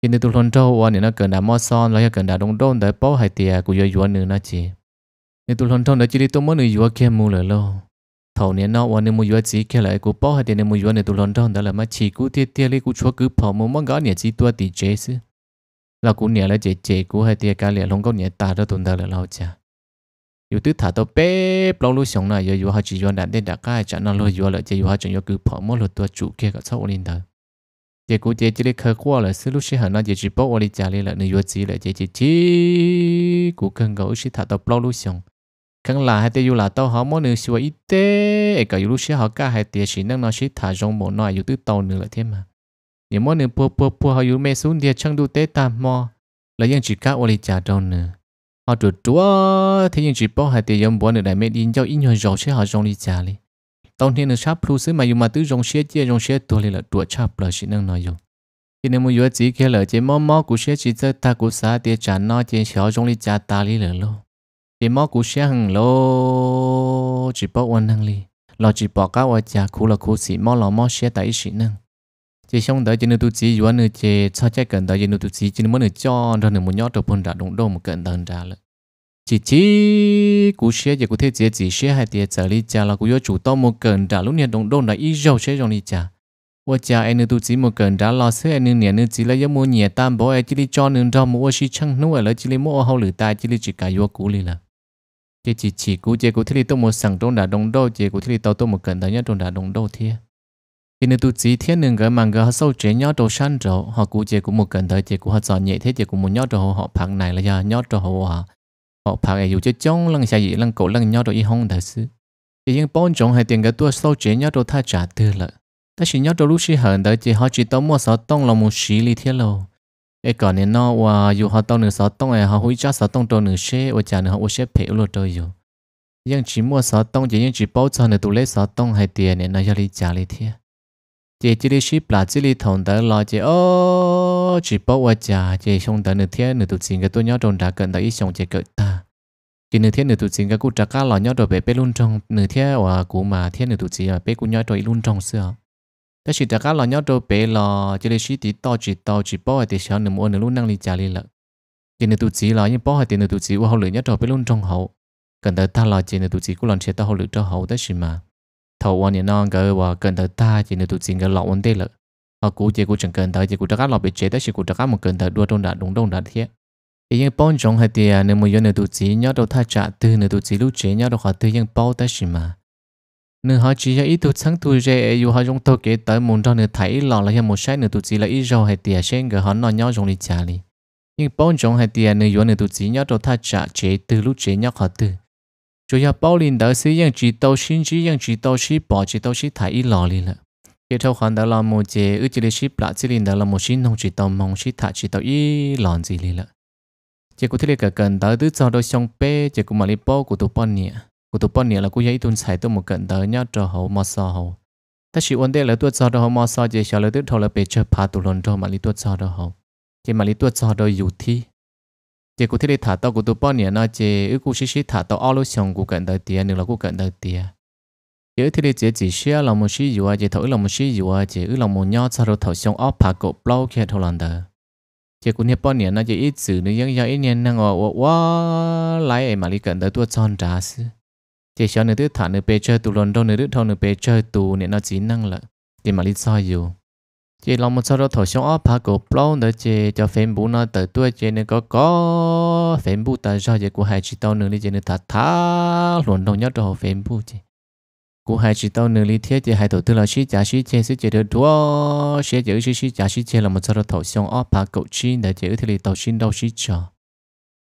tiền này tụi lon trong hòa này nó cần đã mo son lấy cần đã đông đông đã bao hai tiền cú giờ yuan nữa nó này tụi lon trong đã chỉ đi tụi mới nữa yuan kia mua lo thầu nè nó วันนี้มึงอยู่จีแค่ไหนกูป้อให้เดี๋ยวมึงอยู่ในตัวลอนดอนแต่ละมาชีกูเตี้ยเตี้ยเลยกูชัวกูพอมึงมันก็เนี่ยจีตัวตีเจสเรากูเนี่ยแล้วเจเจกูให้เตี้ยกันเลยลงก็เนี่ยตาเราตุนแต่ละเราจ้ะอยู่ตื้อถ้าตัวเป๊ะปลงลูกสองน่ะอยู่อยู่หาจีอยู่นั่นเด็กดักก้จะนั่นเลยอยู่เลยจะอยู่หาจนอยู่กูพอมึงเลยตัวจุเกี่ยกับเท่าวันนี้เด้อเจกูเจจีเลยเคยกลัวเลยซึ่งลูกชิ้นหันน่ะเจจีป้อวันนี้จ้าเลยละในอยู่จีเลยเจจีจีกูเก่งกับอุชิถ้าตัวปลงลูกสอง khăng là hai tiêu dù là tàu họ mỗi nửa xíu ít tế cả dù lúc xưa họ cả hai tiêu chỉ năng nói chỉ thả rong bộ nói dù tứ tàu nửa là thế mà nếu mỗi nửa bùa bùa bùa họ yêu mê xuống thì chẳng đủ tế tam mò là những chỉ cả ô li trả đâu nè họ trụ chúa thế những chỉ bao hai tiêu yếm bùa nửa đại mê điên cho ít nhiều rồi sẽ họ rong đi trả đi tàu thiên nửa sắp plus mà dù mà tứ rong xía chia rong xía tuổi là đủ chắp là chỉ năng nói dùng thì nếu muốn chỉ kia là chỉ mò mò của xía chỉ ta của xã tiêu trả nó chỉ họ rong đi trả ta đi là luôn thì mò cú xe hàng lô chỉ bỏ quan năng li lo chỉ bỏ cá qua chả cú là cú xì mò lo mò xe tại xì năng chỉ xong tới chỉ nửa tu chỉ vừa nửa chỉ cho chắc cần tới chỉ nửa tu chỉ chỉ nửa nửa cho rồi nửa muốn nhót được phun đã đúng đâu một cần đơn ra lại chỉ chỉ cú xe chỉ cú thế chỉ chỉ xe hai tiệt trở lại chả là cú vô chủ to một cần đã lúc nè đúng đâu đã ít dầu xe rồi đi chả qua anh nửa tu chỉ một cần đã lo xe anh nè nửa chỉ là giống mua nhẹ tam anh chỉ đi cho nửa ra mua xí chăng nua là chỉ đi mua hậu lửa chỉ chỉ cả vô cú li chế chỉ chỉ cú chế cú thiết lý tôi một sẵn trong đã đông đô chế cú thiết lý tao tôi một cận thời nhất trong đã đông đô thiê khi nữ tôi chỉ thiên nương cái màng cái sâu chế nhớ đồ san rồi họ cú chế cú một cận thời chế cú họ dọn nhẹ thế chế cú một nhớ đồ họ phẳng này là do nhớ đồ à. họ họ phẳng ở dù chế chống lăng xài gì lăng cổ lăng nhớ đồ y hông thật sự chế những bốn chồng hay tiền cái tua sâu chế nhớ đồ tha trả tư lợi ta chỉ nhớ đồ lúc xí hận tới chế họ chỉ tao một sáu tông là một xí lý thiên lâu ไอ้ก่อนเนี่ยนอว่าอยู่เขาต้องหนึ่งสอต้องไอ้เขาหุยจ้าสอต้องตัวหนึ่งเช่ว่าจานเขาว่าเช่เผลอตัวอยู่ยังจีมัวสอต้องจะยังจีเป้าจานเนี่ยตัวเล็กสอต้องให้เตียเนี่ยนายจะรีจ่าเลยเทียเจจิลิชิปลาจิลิถงเตอรอเจโอจีเป้าว่าจ่าเจชงเตอหนึ่งเทียหนึ่งตัวจริงกับตัวย่อตรงดาเกินแต่อีชงเจเกิดตาจีหนึ่งเทียหนึ่งตัวจริงกับกูจะกล้าหล่อย่อตัวเป๋เป้รุ่นจงหนึ่งเทียว่ากูมาเทียหนึ่งตัวจริงเป้กูย่อตัวอีรุ่นจงเสือแต่สิแต่ก็เราเนาะตัวเป๋เราจะเลยชีติต่อจิตต่อจิตป้อแต่เช้าหนึ่งวันหนึ่งลูกนั่งลีจ่าลีละเจนตุจีเรายังป้อเจนตุจีว่าเขาเหลือเนาะตัวไปลุ่นจงเขากันแต่ถ้าเราเจนตุจีกูหลังเชื่อต่อเขาเหลือเจ้าเขาแต่สิมาทวันเนี่ยน้องก็ว่ากันแต่ถ้าเจนตุจีก็หลอกวันเดียวละเขากูเจกูจังกันแต่เจกูจะก็เราไปเจแต่สิกูจะก็มันกันแต่ด้วยตรงดัดดงดงดัดเทียอียังป้อนจงให้เตียเนี่ยมันย้อนเนตุจีเนาะตัวท่าจ่าตื่นเนตุจีลูกเจเนาะตัวขาตื่นยังป้อแต่สิมา nếu họ chỉ cho ít tu sáng tu rẻ dù họ dùng tôi kể tới muốn cho nửa thấy lò là một sai nửa tu chỉ là ít rồi hay tiền sinh, gờ họ nói nhau dùng lịch trả đi. nhưng bao trong hay tiền nửa vốn nửa tu chỉ nhau cho ta trả chế từ lúc chế nhau họ từ chủ yếu bao liền đó sĩ yang chỉ tàu xin chỉ yang chỉ tàu sĩ bỏ chỉ tàu sĩ thấy ít lò li là cái thâu khoản đó là một chế ở chỉ để sĩ lại chỉ liền đó là một sinh nông chỉ tàu mong sĩ thả chỉ tàu ít lòn gì li là chỉ có thể là cần tới tứ sau đó xong pe chỉ có mà li bao của tụ bao nhiêu của tụ bọn là của yên tuân xài tôi một cận tới nhá cho hậu mò so hậu ta chỉ vấn đề là tuột so đó mò so chỉ sợ là tiếp thầu là bị chơi phá tụ lồn cho mà lý tuột so đó hậu chỉ mà lý tuột so đó dù thi chỉ cụ thể là thả tao của tụ nhiêu nó chỉ ước cụ xí xí thả tao ao lối xong của cận tới tiền nữa là của cận tới tiền chỉ thế là chỉ chỉ xia là một xí dù à chỉ thổi là một xí dù à chỉ ước là một nhau sau đó thầu xong ốp phá cổ plau kia thầu lần tới chỉ cũng bao nhiêu nó chỉ ít xử nữa nhưng giờ ít nhiên năng ở quá lái em mà lý cận tới tuột son trả xứ thì cho nên tôi thả nửa bề chơi tụ London nửa thâu nửa bề chơi tụ nên nó chỉ năng là thì mà lý do dù chị lòng một sau đó thổi xuống ốp hạ cổ plon đó chị cho phim bù nó tới tuổi chị nên có có phim bù ta do chị của hai chị tao nửa đi chị nên thả thả luận đồng nhất cho phim bù chị của hai chị tao nửa lý thiết chị hai tổ tư là chị trả chị chị sẽ chị được đua sẽ chị chị chị trả chị chị là một sau đó thổi xuống ốp hạ cổ chi để chị thì lý tàu xin đâu chị cho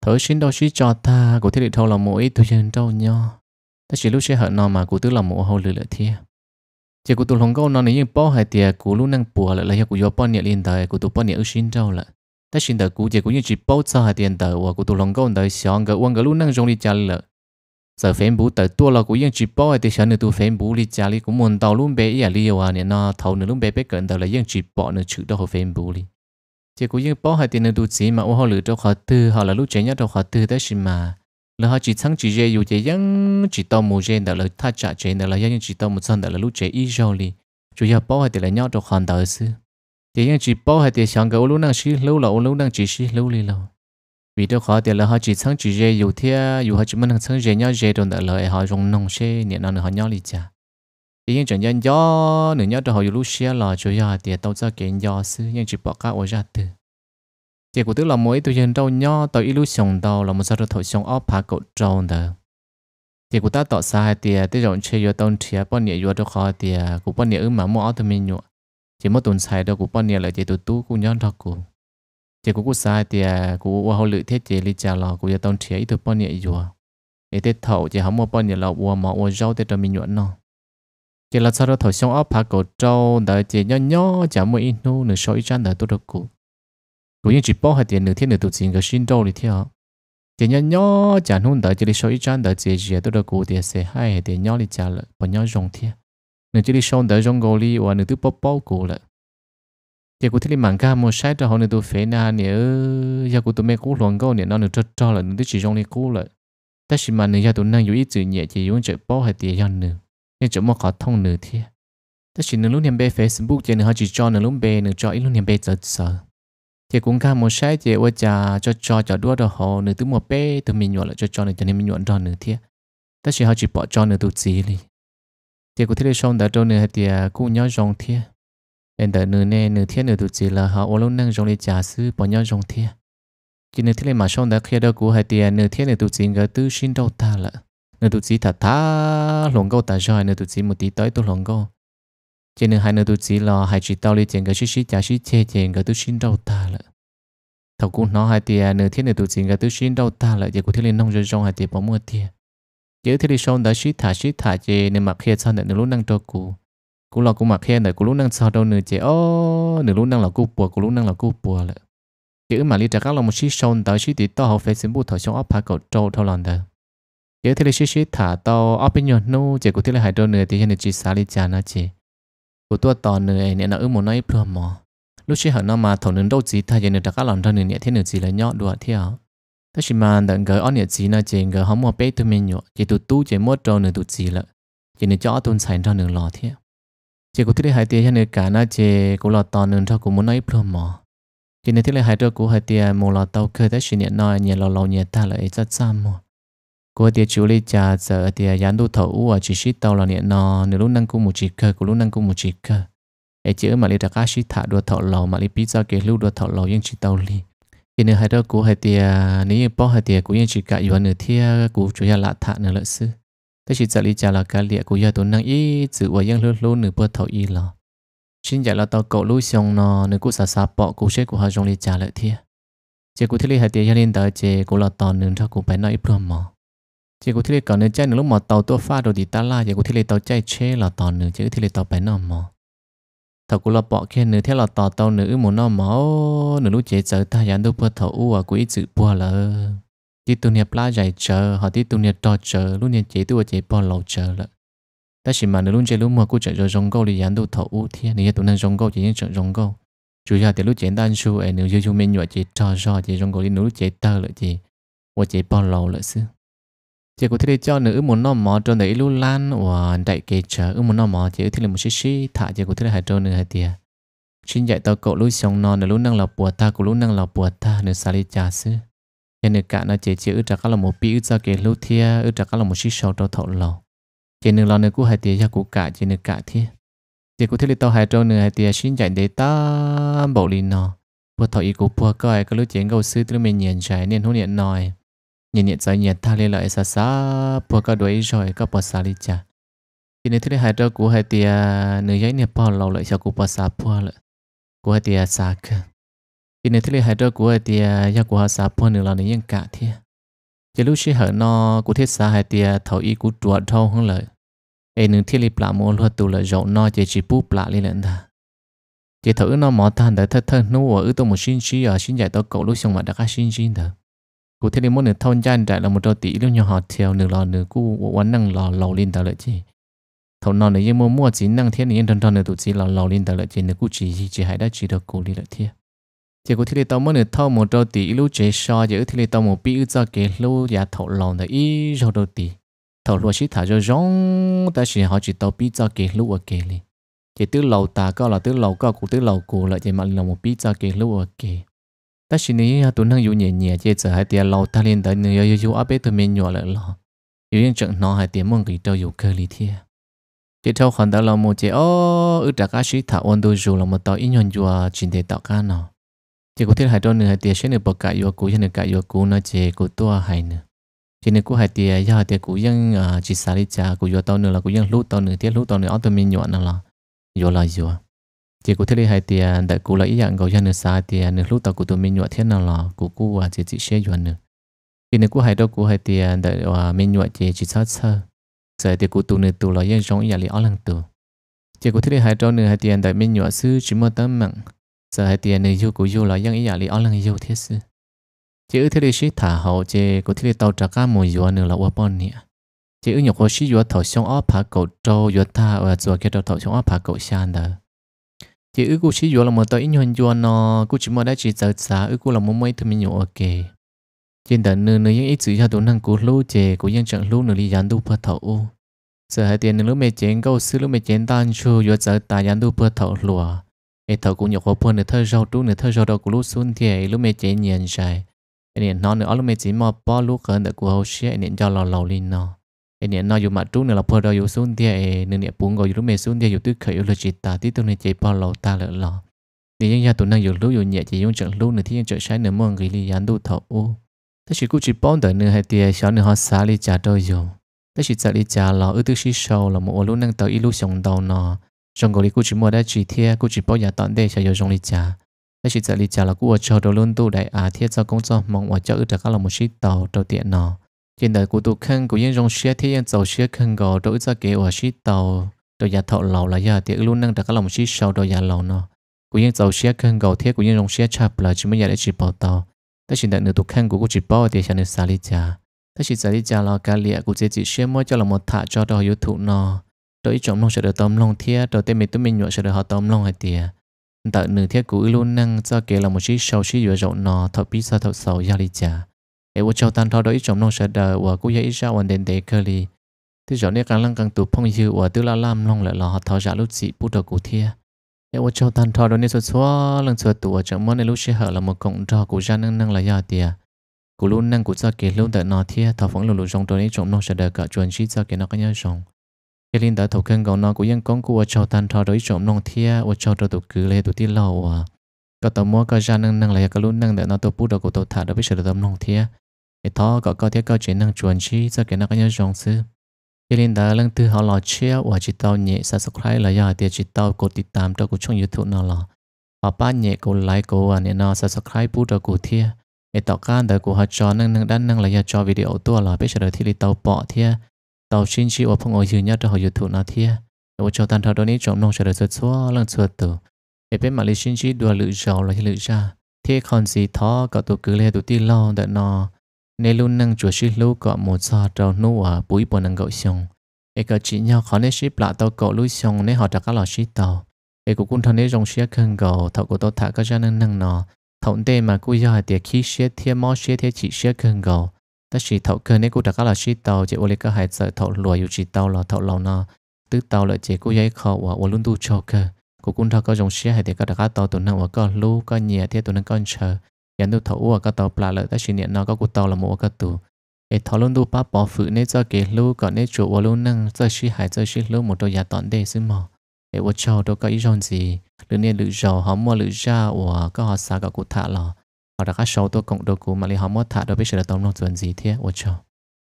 thổi xin đâu chị cho ta của thiết lý thâu là mỗi tuổi dân đâu nhau ta chỉ lúc sẽ hở nó mà cụ tức là mồ hầu lửa lửa thiệt chỉ cụ tụi hồng câu nó nếu như bỏ hai tiệt cụ lúc năng bùa lại là cụ do bỏ nhẹ liên đời cụ tụi bỏ nhẹ ở xin đâu là ta xin đời cụ chỉ cụ như chỉ bỏ cho hai tiền đời và cụ tụi hồng câu đời sáng cái uang cái lúc năng trong đi chơi là giờ phèn bù tới tua là cụ yên chỉ bỏ hai tiền sáng nữa tụi phèn bù đi chơi đi cũng muốn tàu luôn bé ya à liều à nè nó thầu nữa luôn bé bé cận đời là yên chỉ bỏ nữa chữ đâu phèn bù đi chỉ cụ yên bỏ hai tiền nữa tụi chỉ mà uang họ lửa trong khó tư họ là lúc chơi nhất trong khó tư tới xin mà là họ chỉ thắng chỉ dễ dù dễ dàng chỉ tao một dễ đó là tha trả dễ đó là dễ chỉ tao một sân đó là lúc dễ ít rồi li chủ yếu bảo hay thì là nhau đồ hoàn đời chứ dễ dàng chỉ bảo hay thì sáng cái lúc năng xí lâu là lúc năng chỉ xí lâu li lâu vì đó khó thì là họ chỉ thắng chỉ dễ dù thế dù họ chỉ muốn thắng dễ nhau dễ đồ đó là họ dùng nông xe nhẹ nó họ nhau li chả dễ dàng chẳng nhân gió nữa nhau đồ họ dù lúc xe là chủ yếu thì tao cho kiện gió chứ nhưng chỉ bảo cả ở gia từ chỉ của tức là mỗi tôi dân đâu nho tôi illusion đâu là một số thổi sông ốp phá cậu trâu đó chỉ của ta tỏ sai thì tôi chọn chơi vô tôn chia bao nhiêu vô đâu khó thì của bao nhiêu mà mua tôi mình nhọ chỉ mất tuần sai đâu của bao nhiêu là chỉ tụt tú của nhon thật của chỉ của của sai thì của hậu lự thế chỉ lý trả lò của vô tôn chia ít tôi bao nhiêu vô để tết thầu chỉ không bao nhiêu là mua mà mua rau tết cho mình nhọ chỉ là sau đó thổi sông ốp phá cổ trâu đó chỉ nho nho chả mua ít nu nửa số ít chăn đó tôi được của cũng như chỉ bỏ hạt tiền nửa thiên nửa tụ tiền cái xin đâu đi theo tiền nhỏ nhỏ chẳng hôn đợi chỉ đi sau ít trang đợi chỉ chỉ tôi đã cố tiền sẽ hay tiền nhỏ đi trả lại bọn nhỏ rong theo nửa chỉ đi sau đợi rong gò li và nửa thứ bao bao cố lại giờ cụ thấy mạng ca mua sai cho họ nửa tụ phê na nửa giờ cụ tụ mẹ cũ loạn gò nửa nó nửa cho cho lại nửa thứ chỉ rong đi cố lại ta chỉ mà nửa giờ tụ năng yếu ít chữ nhẹ chỉ dùng chữ bao hạt tiền nhỏ nửa nên chỗ mà khó thông nửa theo ta chỉ nửa lúc niệm bê Facebook chỉ nửa họ chỉ cho nửa lúc bê nửa cho ít lúc niệm bê giờ sợ thì cũng khá một sai thì ôi chả cho cho cho đua đồ hồ nửa thứ một bé từ mình nhuận lại cho cho này cho nên mình nhuận tròn nửa thiệt ta chỉ họ chỉ bỏ cho nửa tụ chỉ đi thì cũng thế này xong đã đâu nửa thì à, cũng nhớ rong thiệt em đã nửa nè nửa thiệt nửa tụ chỉ là họ ô luôn năng rong đi trả sư bỏ nhớ rong thiệt chỉ nửa thế này mà xong đã khía đâu cũng hay thì à, nửa thiệt nửa tụ chỉ người tư xin đâu ta là nửa tụ chỉ thả thả lòng câu ta rồi nửa tụ chỉ một tí tới tôi lòng câu cho nên hai nơi tôi chỉ lo hai chỉ tao đi tiền cái chút xí chả xí chê tiền cái tôi xin đâu ta lợ thầu cũng nói hai tiền nửa thiên này tôi chỉ cái tôi xin đâu ta lợ giờ của thiên liên nông rồi trong hai tiền bỏ mua tiền giờ thiên liên xong đã xí thả xí thả chê nên mặc kia sao nửa lúc năng cho cụ cụ lo cụ mặc kia nửa cụ lúc năng sao đâu nửa chê ô nửa lúc năng là cụ bùa cụ lúc năng là cụ bùa lợ chữ mà lý trả các lòng một xí xong đã xí thì to học phải xin bút thầu xong áp phá cầu trâu thâu lòng đời giờ thiên liên xí xí thả tao áp bên nhọn nô giờ của thiên liên hải trâu nửa thì hiện chỉ xá lý trả nó chê của tôi tòn nữa nè nó ư muốn nói plua mò lúc xưa nó mà thầu nướng đâu gì thay giờ nửa đặc các lòng ra nửa nhẹ thế nửa gì là nhọ đùa thế à thế chỉ mà đặng gửi ón nhẹ gì nó chỉ gửi không mua bé tôi mình nhọ chỉ tụt tu chỉ mua trâu nửa tụt gì lợ chỉ nửa cho tôi sành cho nửa lò thế chỉ có thứ hai tia cho nửa cả nó chỉ cũng lò tòn nửa cho cũng muốn nói plua mò chỉ nửa thứ hai tia cũng hai tia mua lò tàu khơi thế chỉ nhẹ nói nhẹ lò lò nhẹ ta lại rất xa mò cô tiệt chú lấy trà giờ tiệt dán đu thấu à chỉ shit tàu là nhện nò nửa lúc năng cung một chỉ cơ của lúc năng cung một chỉ cơ ấy chữ mà lấy đặc ác shit thả đua thọ lầu mà biết sao cái lúc đua thọ lầu nhưng chỉ tàu li cái nửa hai đó của hai tiệt nếu như bỏ hai tiệt của nhưng chỉ cả yếu nửa thia của chủ nhà lạ thả nửa lợi sư thế chỉ giờ lấy trà là cái lịa của gia tốn năng ít chữ và yên lúc lúc nửa bữa thọ y lò xin giải là tàu cậu lúc xong nò nửa cũng xả xả bỏ cũng sẽ của hai trong lấy trà lợi thia chỉ của thế lấy hai tiệt gia lên tới chỉ của là tòn nửa cho của phải nói ít luôn mà chỉ có thể còn nữa chơi nữa lúc mà tàu tua pha rồi thì ta la chỉ có thể tàu chơi chế là tàu nữa chỉ có thể tàu bay năm mà thầu cũng là bỏ khe nữa thế là tàu tàu nữa một năm mà nữa lúc chế chờ ta dán đâu bữa thầu u à quỹ chữ bùa là tí tu nghiệp la giải chờ họ tí tu nghiệp đo chờ lúc nghiệp chế tu chế bò lâu chờ là ta chỉ mà nửa lúc chế lúc mà cũng chờ rồi rong câu thì dán đâu thầu u thế này tụi nó rong câu chỉ những chờ rong câu chủ yếu từ lúc chế đan su ấy nửa như chúng mình nhọ chế trò trò chế rong câu nửa lúc chế tơ là chế hoặc chế bò lâu là xưa chỉ có thể cho nữ một nó mỏ cho nữ lưu lan và đại kế chờ một nó mỏ chỉ có thể là một xí xí thả chỉ có thể là hai trâu nữ hai tia xin dạy tao cậu lưu sống non nữ lưu năng lọc bùa ta cũng lưu năng lọc bùa ta nữ xả đi trà sư nhà nữ cả nó chỉ chỉ ư trả các là một bi ư cho kế lưu thia ư trả các là một xí sầu cho thọ lò chỉ nữ lò nữ cũ hai tia cho cũ cả chỉ nữ cả thia chỉ có thể là tao hai trâu nữ hai tia xin dạy để ta bảo linh nó bùa thọ ý của bùa coi cái lưu chuyện câu sư tụi mình nhận trái nên hôn nhận nói nhìn nhận sai nhận tha lên lại xa xa bỏ cả đuổi rồi các bỏ xa đi cha thì nếu thứ hai trâu của hai tia nữ giấy nè bỏ lâu lại cho của bỏ xa bỏ lại của hai tia xa cơ thì nếu thứ hai trâu của hai tia gia của hai xa bỏ nữa là nữ nhân cả thế chỉ lúc xí hở nó của thiết xa hai tia thấu ý của chuột thâu hơn lợi ai nữ thiết lý plạ mua luôn tụ lợi rộng nó chỉ chỉ bút plạ lên lên ta chỉ thử nó mỏ than để thơ thân nô ở tôi một xin chi ở xin giải tôi cậu lúc xong mà đã cả xin xin thôi cụ thể là muốn được thôn gian trại là một trò tỷ lúc nhỏ họ theo nửa lò nửa cú quán năng lò lầu lên tờ lợi chi thầu nọ này nhưng mua mua chỉ năng thiên này tròn tròn nửa tụ chỉ lò lầu lên tờ lợi chi nửa cú chỉ chỉ hải đã chỉ được cụ đi lợi thiên chỉ cụ thể là tao muốn được thâu một trò tỷ lúc chế so chỉ thể là tao một bi ư cho kế lúc giả thầu lò này ý rồi đầu tỷ thầu lúa chỉ thả cho rong ta chỉ họ chỉ tao bi cho kế lúc ở kế liền chỉ tứ lầu ta có là tứ lầu có cụ tứ lầu cụ lại chỉ mà là một bi cho kế lúc ở kế ta chỉ ní tu năng dùng nhẹ nhẹ chế giờ hai tiền lâu ta liên tới nữa yêu yêu áp bế tụi mình nhỏ lại lo yêu yên chẳng nó hai tiền mong kỳ trâu yêu cơ lý thiệt chế trâu khoản đó là một chế ô ư trả cá sĩ thả ôn đôi dù là một tàu ít nhon chùa chỉ để tạo cá nó chế có thiết hai đôi nữa hai tiền sẽ được bậc cả yêu cũ sẽ được cả yêu cũ nó chế của tua hai nữa chế này của hai tiền do hai tiền cũ vẫn chỉ xả đi cha, của yêu tàu nữa là của vẫn lú tàu nữa tiếc lú tàu nữa áo tụi mình nhỏ nó là yêu là yêu chỉ cụ thể là hai tiền đại cụ lấy dạng gọi dân nửa sai tiền nửa lúc tàu của tụi mình nhọ thiên nào là cụ cụ và chỉ chỉ xe chuẩn nữa khi nửa à, à, cụ hai đâu cụ hai tiền đại và mình nhọ chỉ chỉ sát sơ sợ tiền cụ tụi nửa tụ lấy giống như là ở lăng tụ chỉ cụ thể à, là hai đâu nửa hai tiền đại mình nhọ sư chỉ một tấm mạng sợ hai tiền nửa yêu cụ yêu là dân như là ở lăng yêu thế sư chỉ ư thế là sĩ thả hậu chỉ cụ thể là tàu trả cá mồi yêu nửa là qua bọn nè chỉ ư nhọ có sĩ yêu thầu xong áp phá cầu trâu yêu ta và rồi cái đầu thầu xong áp phá cầu sàn đó chỉ ước cô chỉ vừa là một tờ ít nhuận vừa nó cô chỉ mới đã chỉ sợ sợ ước cô là một mấy thứ mình nhổ ok trên đời nữ nữ những ít sự cho tổn năng của lũ trẻ của dân chẳng lũ nữ đi dán đủ phật thấu sợ hai tiền nửa mẹ chén câu sư lúc mẹ chén tan chu vừa sợ ta dán đủ phật thấu lùa mẹ thấu cũng nhổ khó phun nữ thơ rau trú nữ thơ rau đầu của lũ xuân thì lúc mẹ chén nhìn dài nên nó nữ lúc mẹ chỉ mà bỏ lũ khẩn được của hậu sĩ nên cho lò lò linh nó เอเนี่ยนอยู่มาจุเนี่ยเราพอเราอยู่ซุนเดียเอเนี่ยปุ่งก็อยู่รู้เมซุนเดียอยู่ตึกเขยอยู่เลยจิตตาที่ตัวในใจพอเราตาเลยหล่อเนี่ยยังยาตัวนั่งอยู่รู้อยู่เนี่ยจะยุ่งจังรู้เนี่ยที่ยังจะใช้เนี่ยมองกิริยันดูเถาอู้แต่ชิกูจิป้อนแต่เนี่ยให้เดียชอนเนี่ยฮอสาลิจ่าโดยอยู่แต่ชิจ่าลิจ่าเราเออตึกชิโชเราหมู่รู้นั่งเตาอีลูสองดาวนอจงกุลิกูจิมัวได้จีเทียกูจิป้อนอย่าตอนเดชอยู่จงลิจ่าแต่ชิจ่าลิจ่าเรากูว่าชอโดลุนตู้ได้อาเทียเจ้ากงเจ้ามองว่าเจ้าเออแต่ก็เราหมู่ชิโตโตเตียนอ trên đời của tụ khăn của những dòng xe thì những tàu xe khăn gò đối ra kế và xí tàu rồi nhà thọ lầu là giờ tiệc luôn năng đặt các lòng xí sau rồi nhà lầu nó của những tàu xe khăn gò thiết của những dòng xe chạp là chỉ mới nhà để chỉ bảo tàu tất chỉ đặt nửa tôi khăn của cô chỉ bảo thì chẳng được xả đi cha, tất chỉ xả đi cha là cả lịa của chị chỉ xe mới cho là một thả cho đòi yêu thụ nó đối với trọng long sẽ được tôm long thiết đối với mình tôi mình nhọ sẽ được họ tôm long hay tiệt tại nửa thiết của luôn năng cho kế là một chiếc sau xí vừa rộng nó thọ bí sao thọ sầu gia đi cha. เอวเจ้าตันทอดอีจอมนงเสดอว่ากูยาอีชาวันเดนเดเคลีที่จอเนี่ยกำลังกังตุพงยือว่าตุลาลามลงเลยหล่อทอจาลุจิปุตตะกูเทียเอวเจ้าตันทอดนี่สวดสวลังสวดตัวจังมันในลุชิเหอละมกงทอกูจานั่งนั่งละยาเตียกูลุ้นนั่งกูจะเกลุ้นแต่นอเทียทอฝังหลุดหลุดจงตัวนี้จอมนงเสดอกะจวนชีจะเกนก็ยังจงเอลินตาถูกเครื่องกองนอกูยังก้องกูว่าเจ้าตันทอดอีจอมนงเทียว่าเจ้าตัวตุกือเลยตุที่เล่าว่าก็ต่อมัวก็จานั่งนั่งละยาก็ลุ้นนั่งแต่นอตัวปุตตะกูตัวถาดเอาไปเสดอตำนงเทียไอ้ท้อก็ก็เที่ยวก็เจนั่งชวนชี้จะเกิดนักยังจงซื้อยินดาลังตือขาหล่อเชียวว่าจิตเต้าเนี่ยสับสครายลายาเตียจิตเต้ากดติดตามตัวกูช่องยูทูบนอหล่อป้าป้าเนี่ยกูไลค์กูอ่ะเนี่ยนอสับสครายพูดตัวกูเทียไอ้ต่อการแต่กูหัดจอนั่งนั่งด้านนั่งลายจอวิดีโอตัวหล่อไปเฉลยที่ลิเต้าเปาะเทียเต้าชินชีว่าพงอยืนยันตัวหอยยูทูบนอเทียแต่ว่าชาวตันทาอนนี้จอมนองเฉลยสุดสัวลังสุดตัวไอ้เป็นมาลีชินชีดัวลืดจอลายลืดจ้าเทียคอนซีท้อกับตัวกืเล่ตัวที่ล่อแต่นอ Nê luôn nâng chùa xí lưu có một giờ trâu nu ở bụi bộ nâng gậu xong. Ê cờ chỉ nhau khó nê xí bạ tàu cậu lưu xong nê họ trả các lò xí tàu. Ê cụ cũng thân nê rong xí khăn gậu thọ của tàu thả các gia nâng nâng nọ. Thọng tê mà cụ giờ tiệt khí xí thiê mò xí thiê chỉ xí khăn gậu. tất xí thọ cơ nê cụ trả các lò xí tàu chỉ ô lê cơ hải sợ thọ lùa dù chỉ tàu lò thọ lò nọ. Tức tàu lợi chế cụ giấy khó và ô luôn tu cho cơ. Cụ cũng thọ có rong xí hải tiệt các đặc tàu tụ nâng và có lưu có nhẹ thiê tụ nâng con chờ. ยันตัวทัวก็ตัวปลาเลยแต่ชินเนี่ยนอก็กูตัวละมัวก็ตัวไอ้ทอลุนดูป้าปอฝืนเนี่ยจะเกลูก่อนเนี่ยจวัวลุนนั่งจะชี้หายจะชี้ลูหมดตัวยาตอนเดซึมอไอ้วัวชาวตัวก็อีจอนสีหรือเนี่ยหรือจอหอมมัวหรือจ้าวัวก็หอสากับกูทะหล่อหอดักก็ชาวตัวกงตัวกูมาเลยหอมมัวทะโดยไปเฉลยตอมลงส่วนสีเทียวัวชาว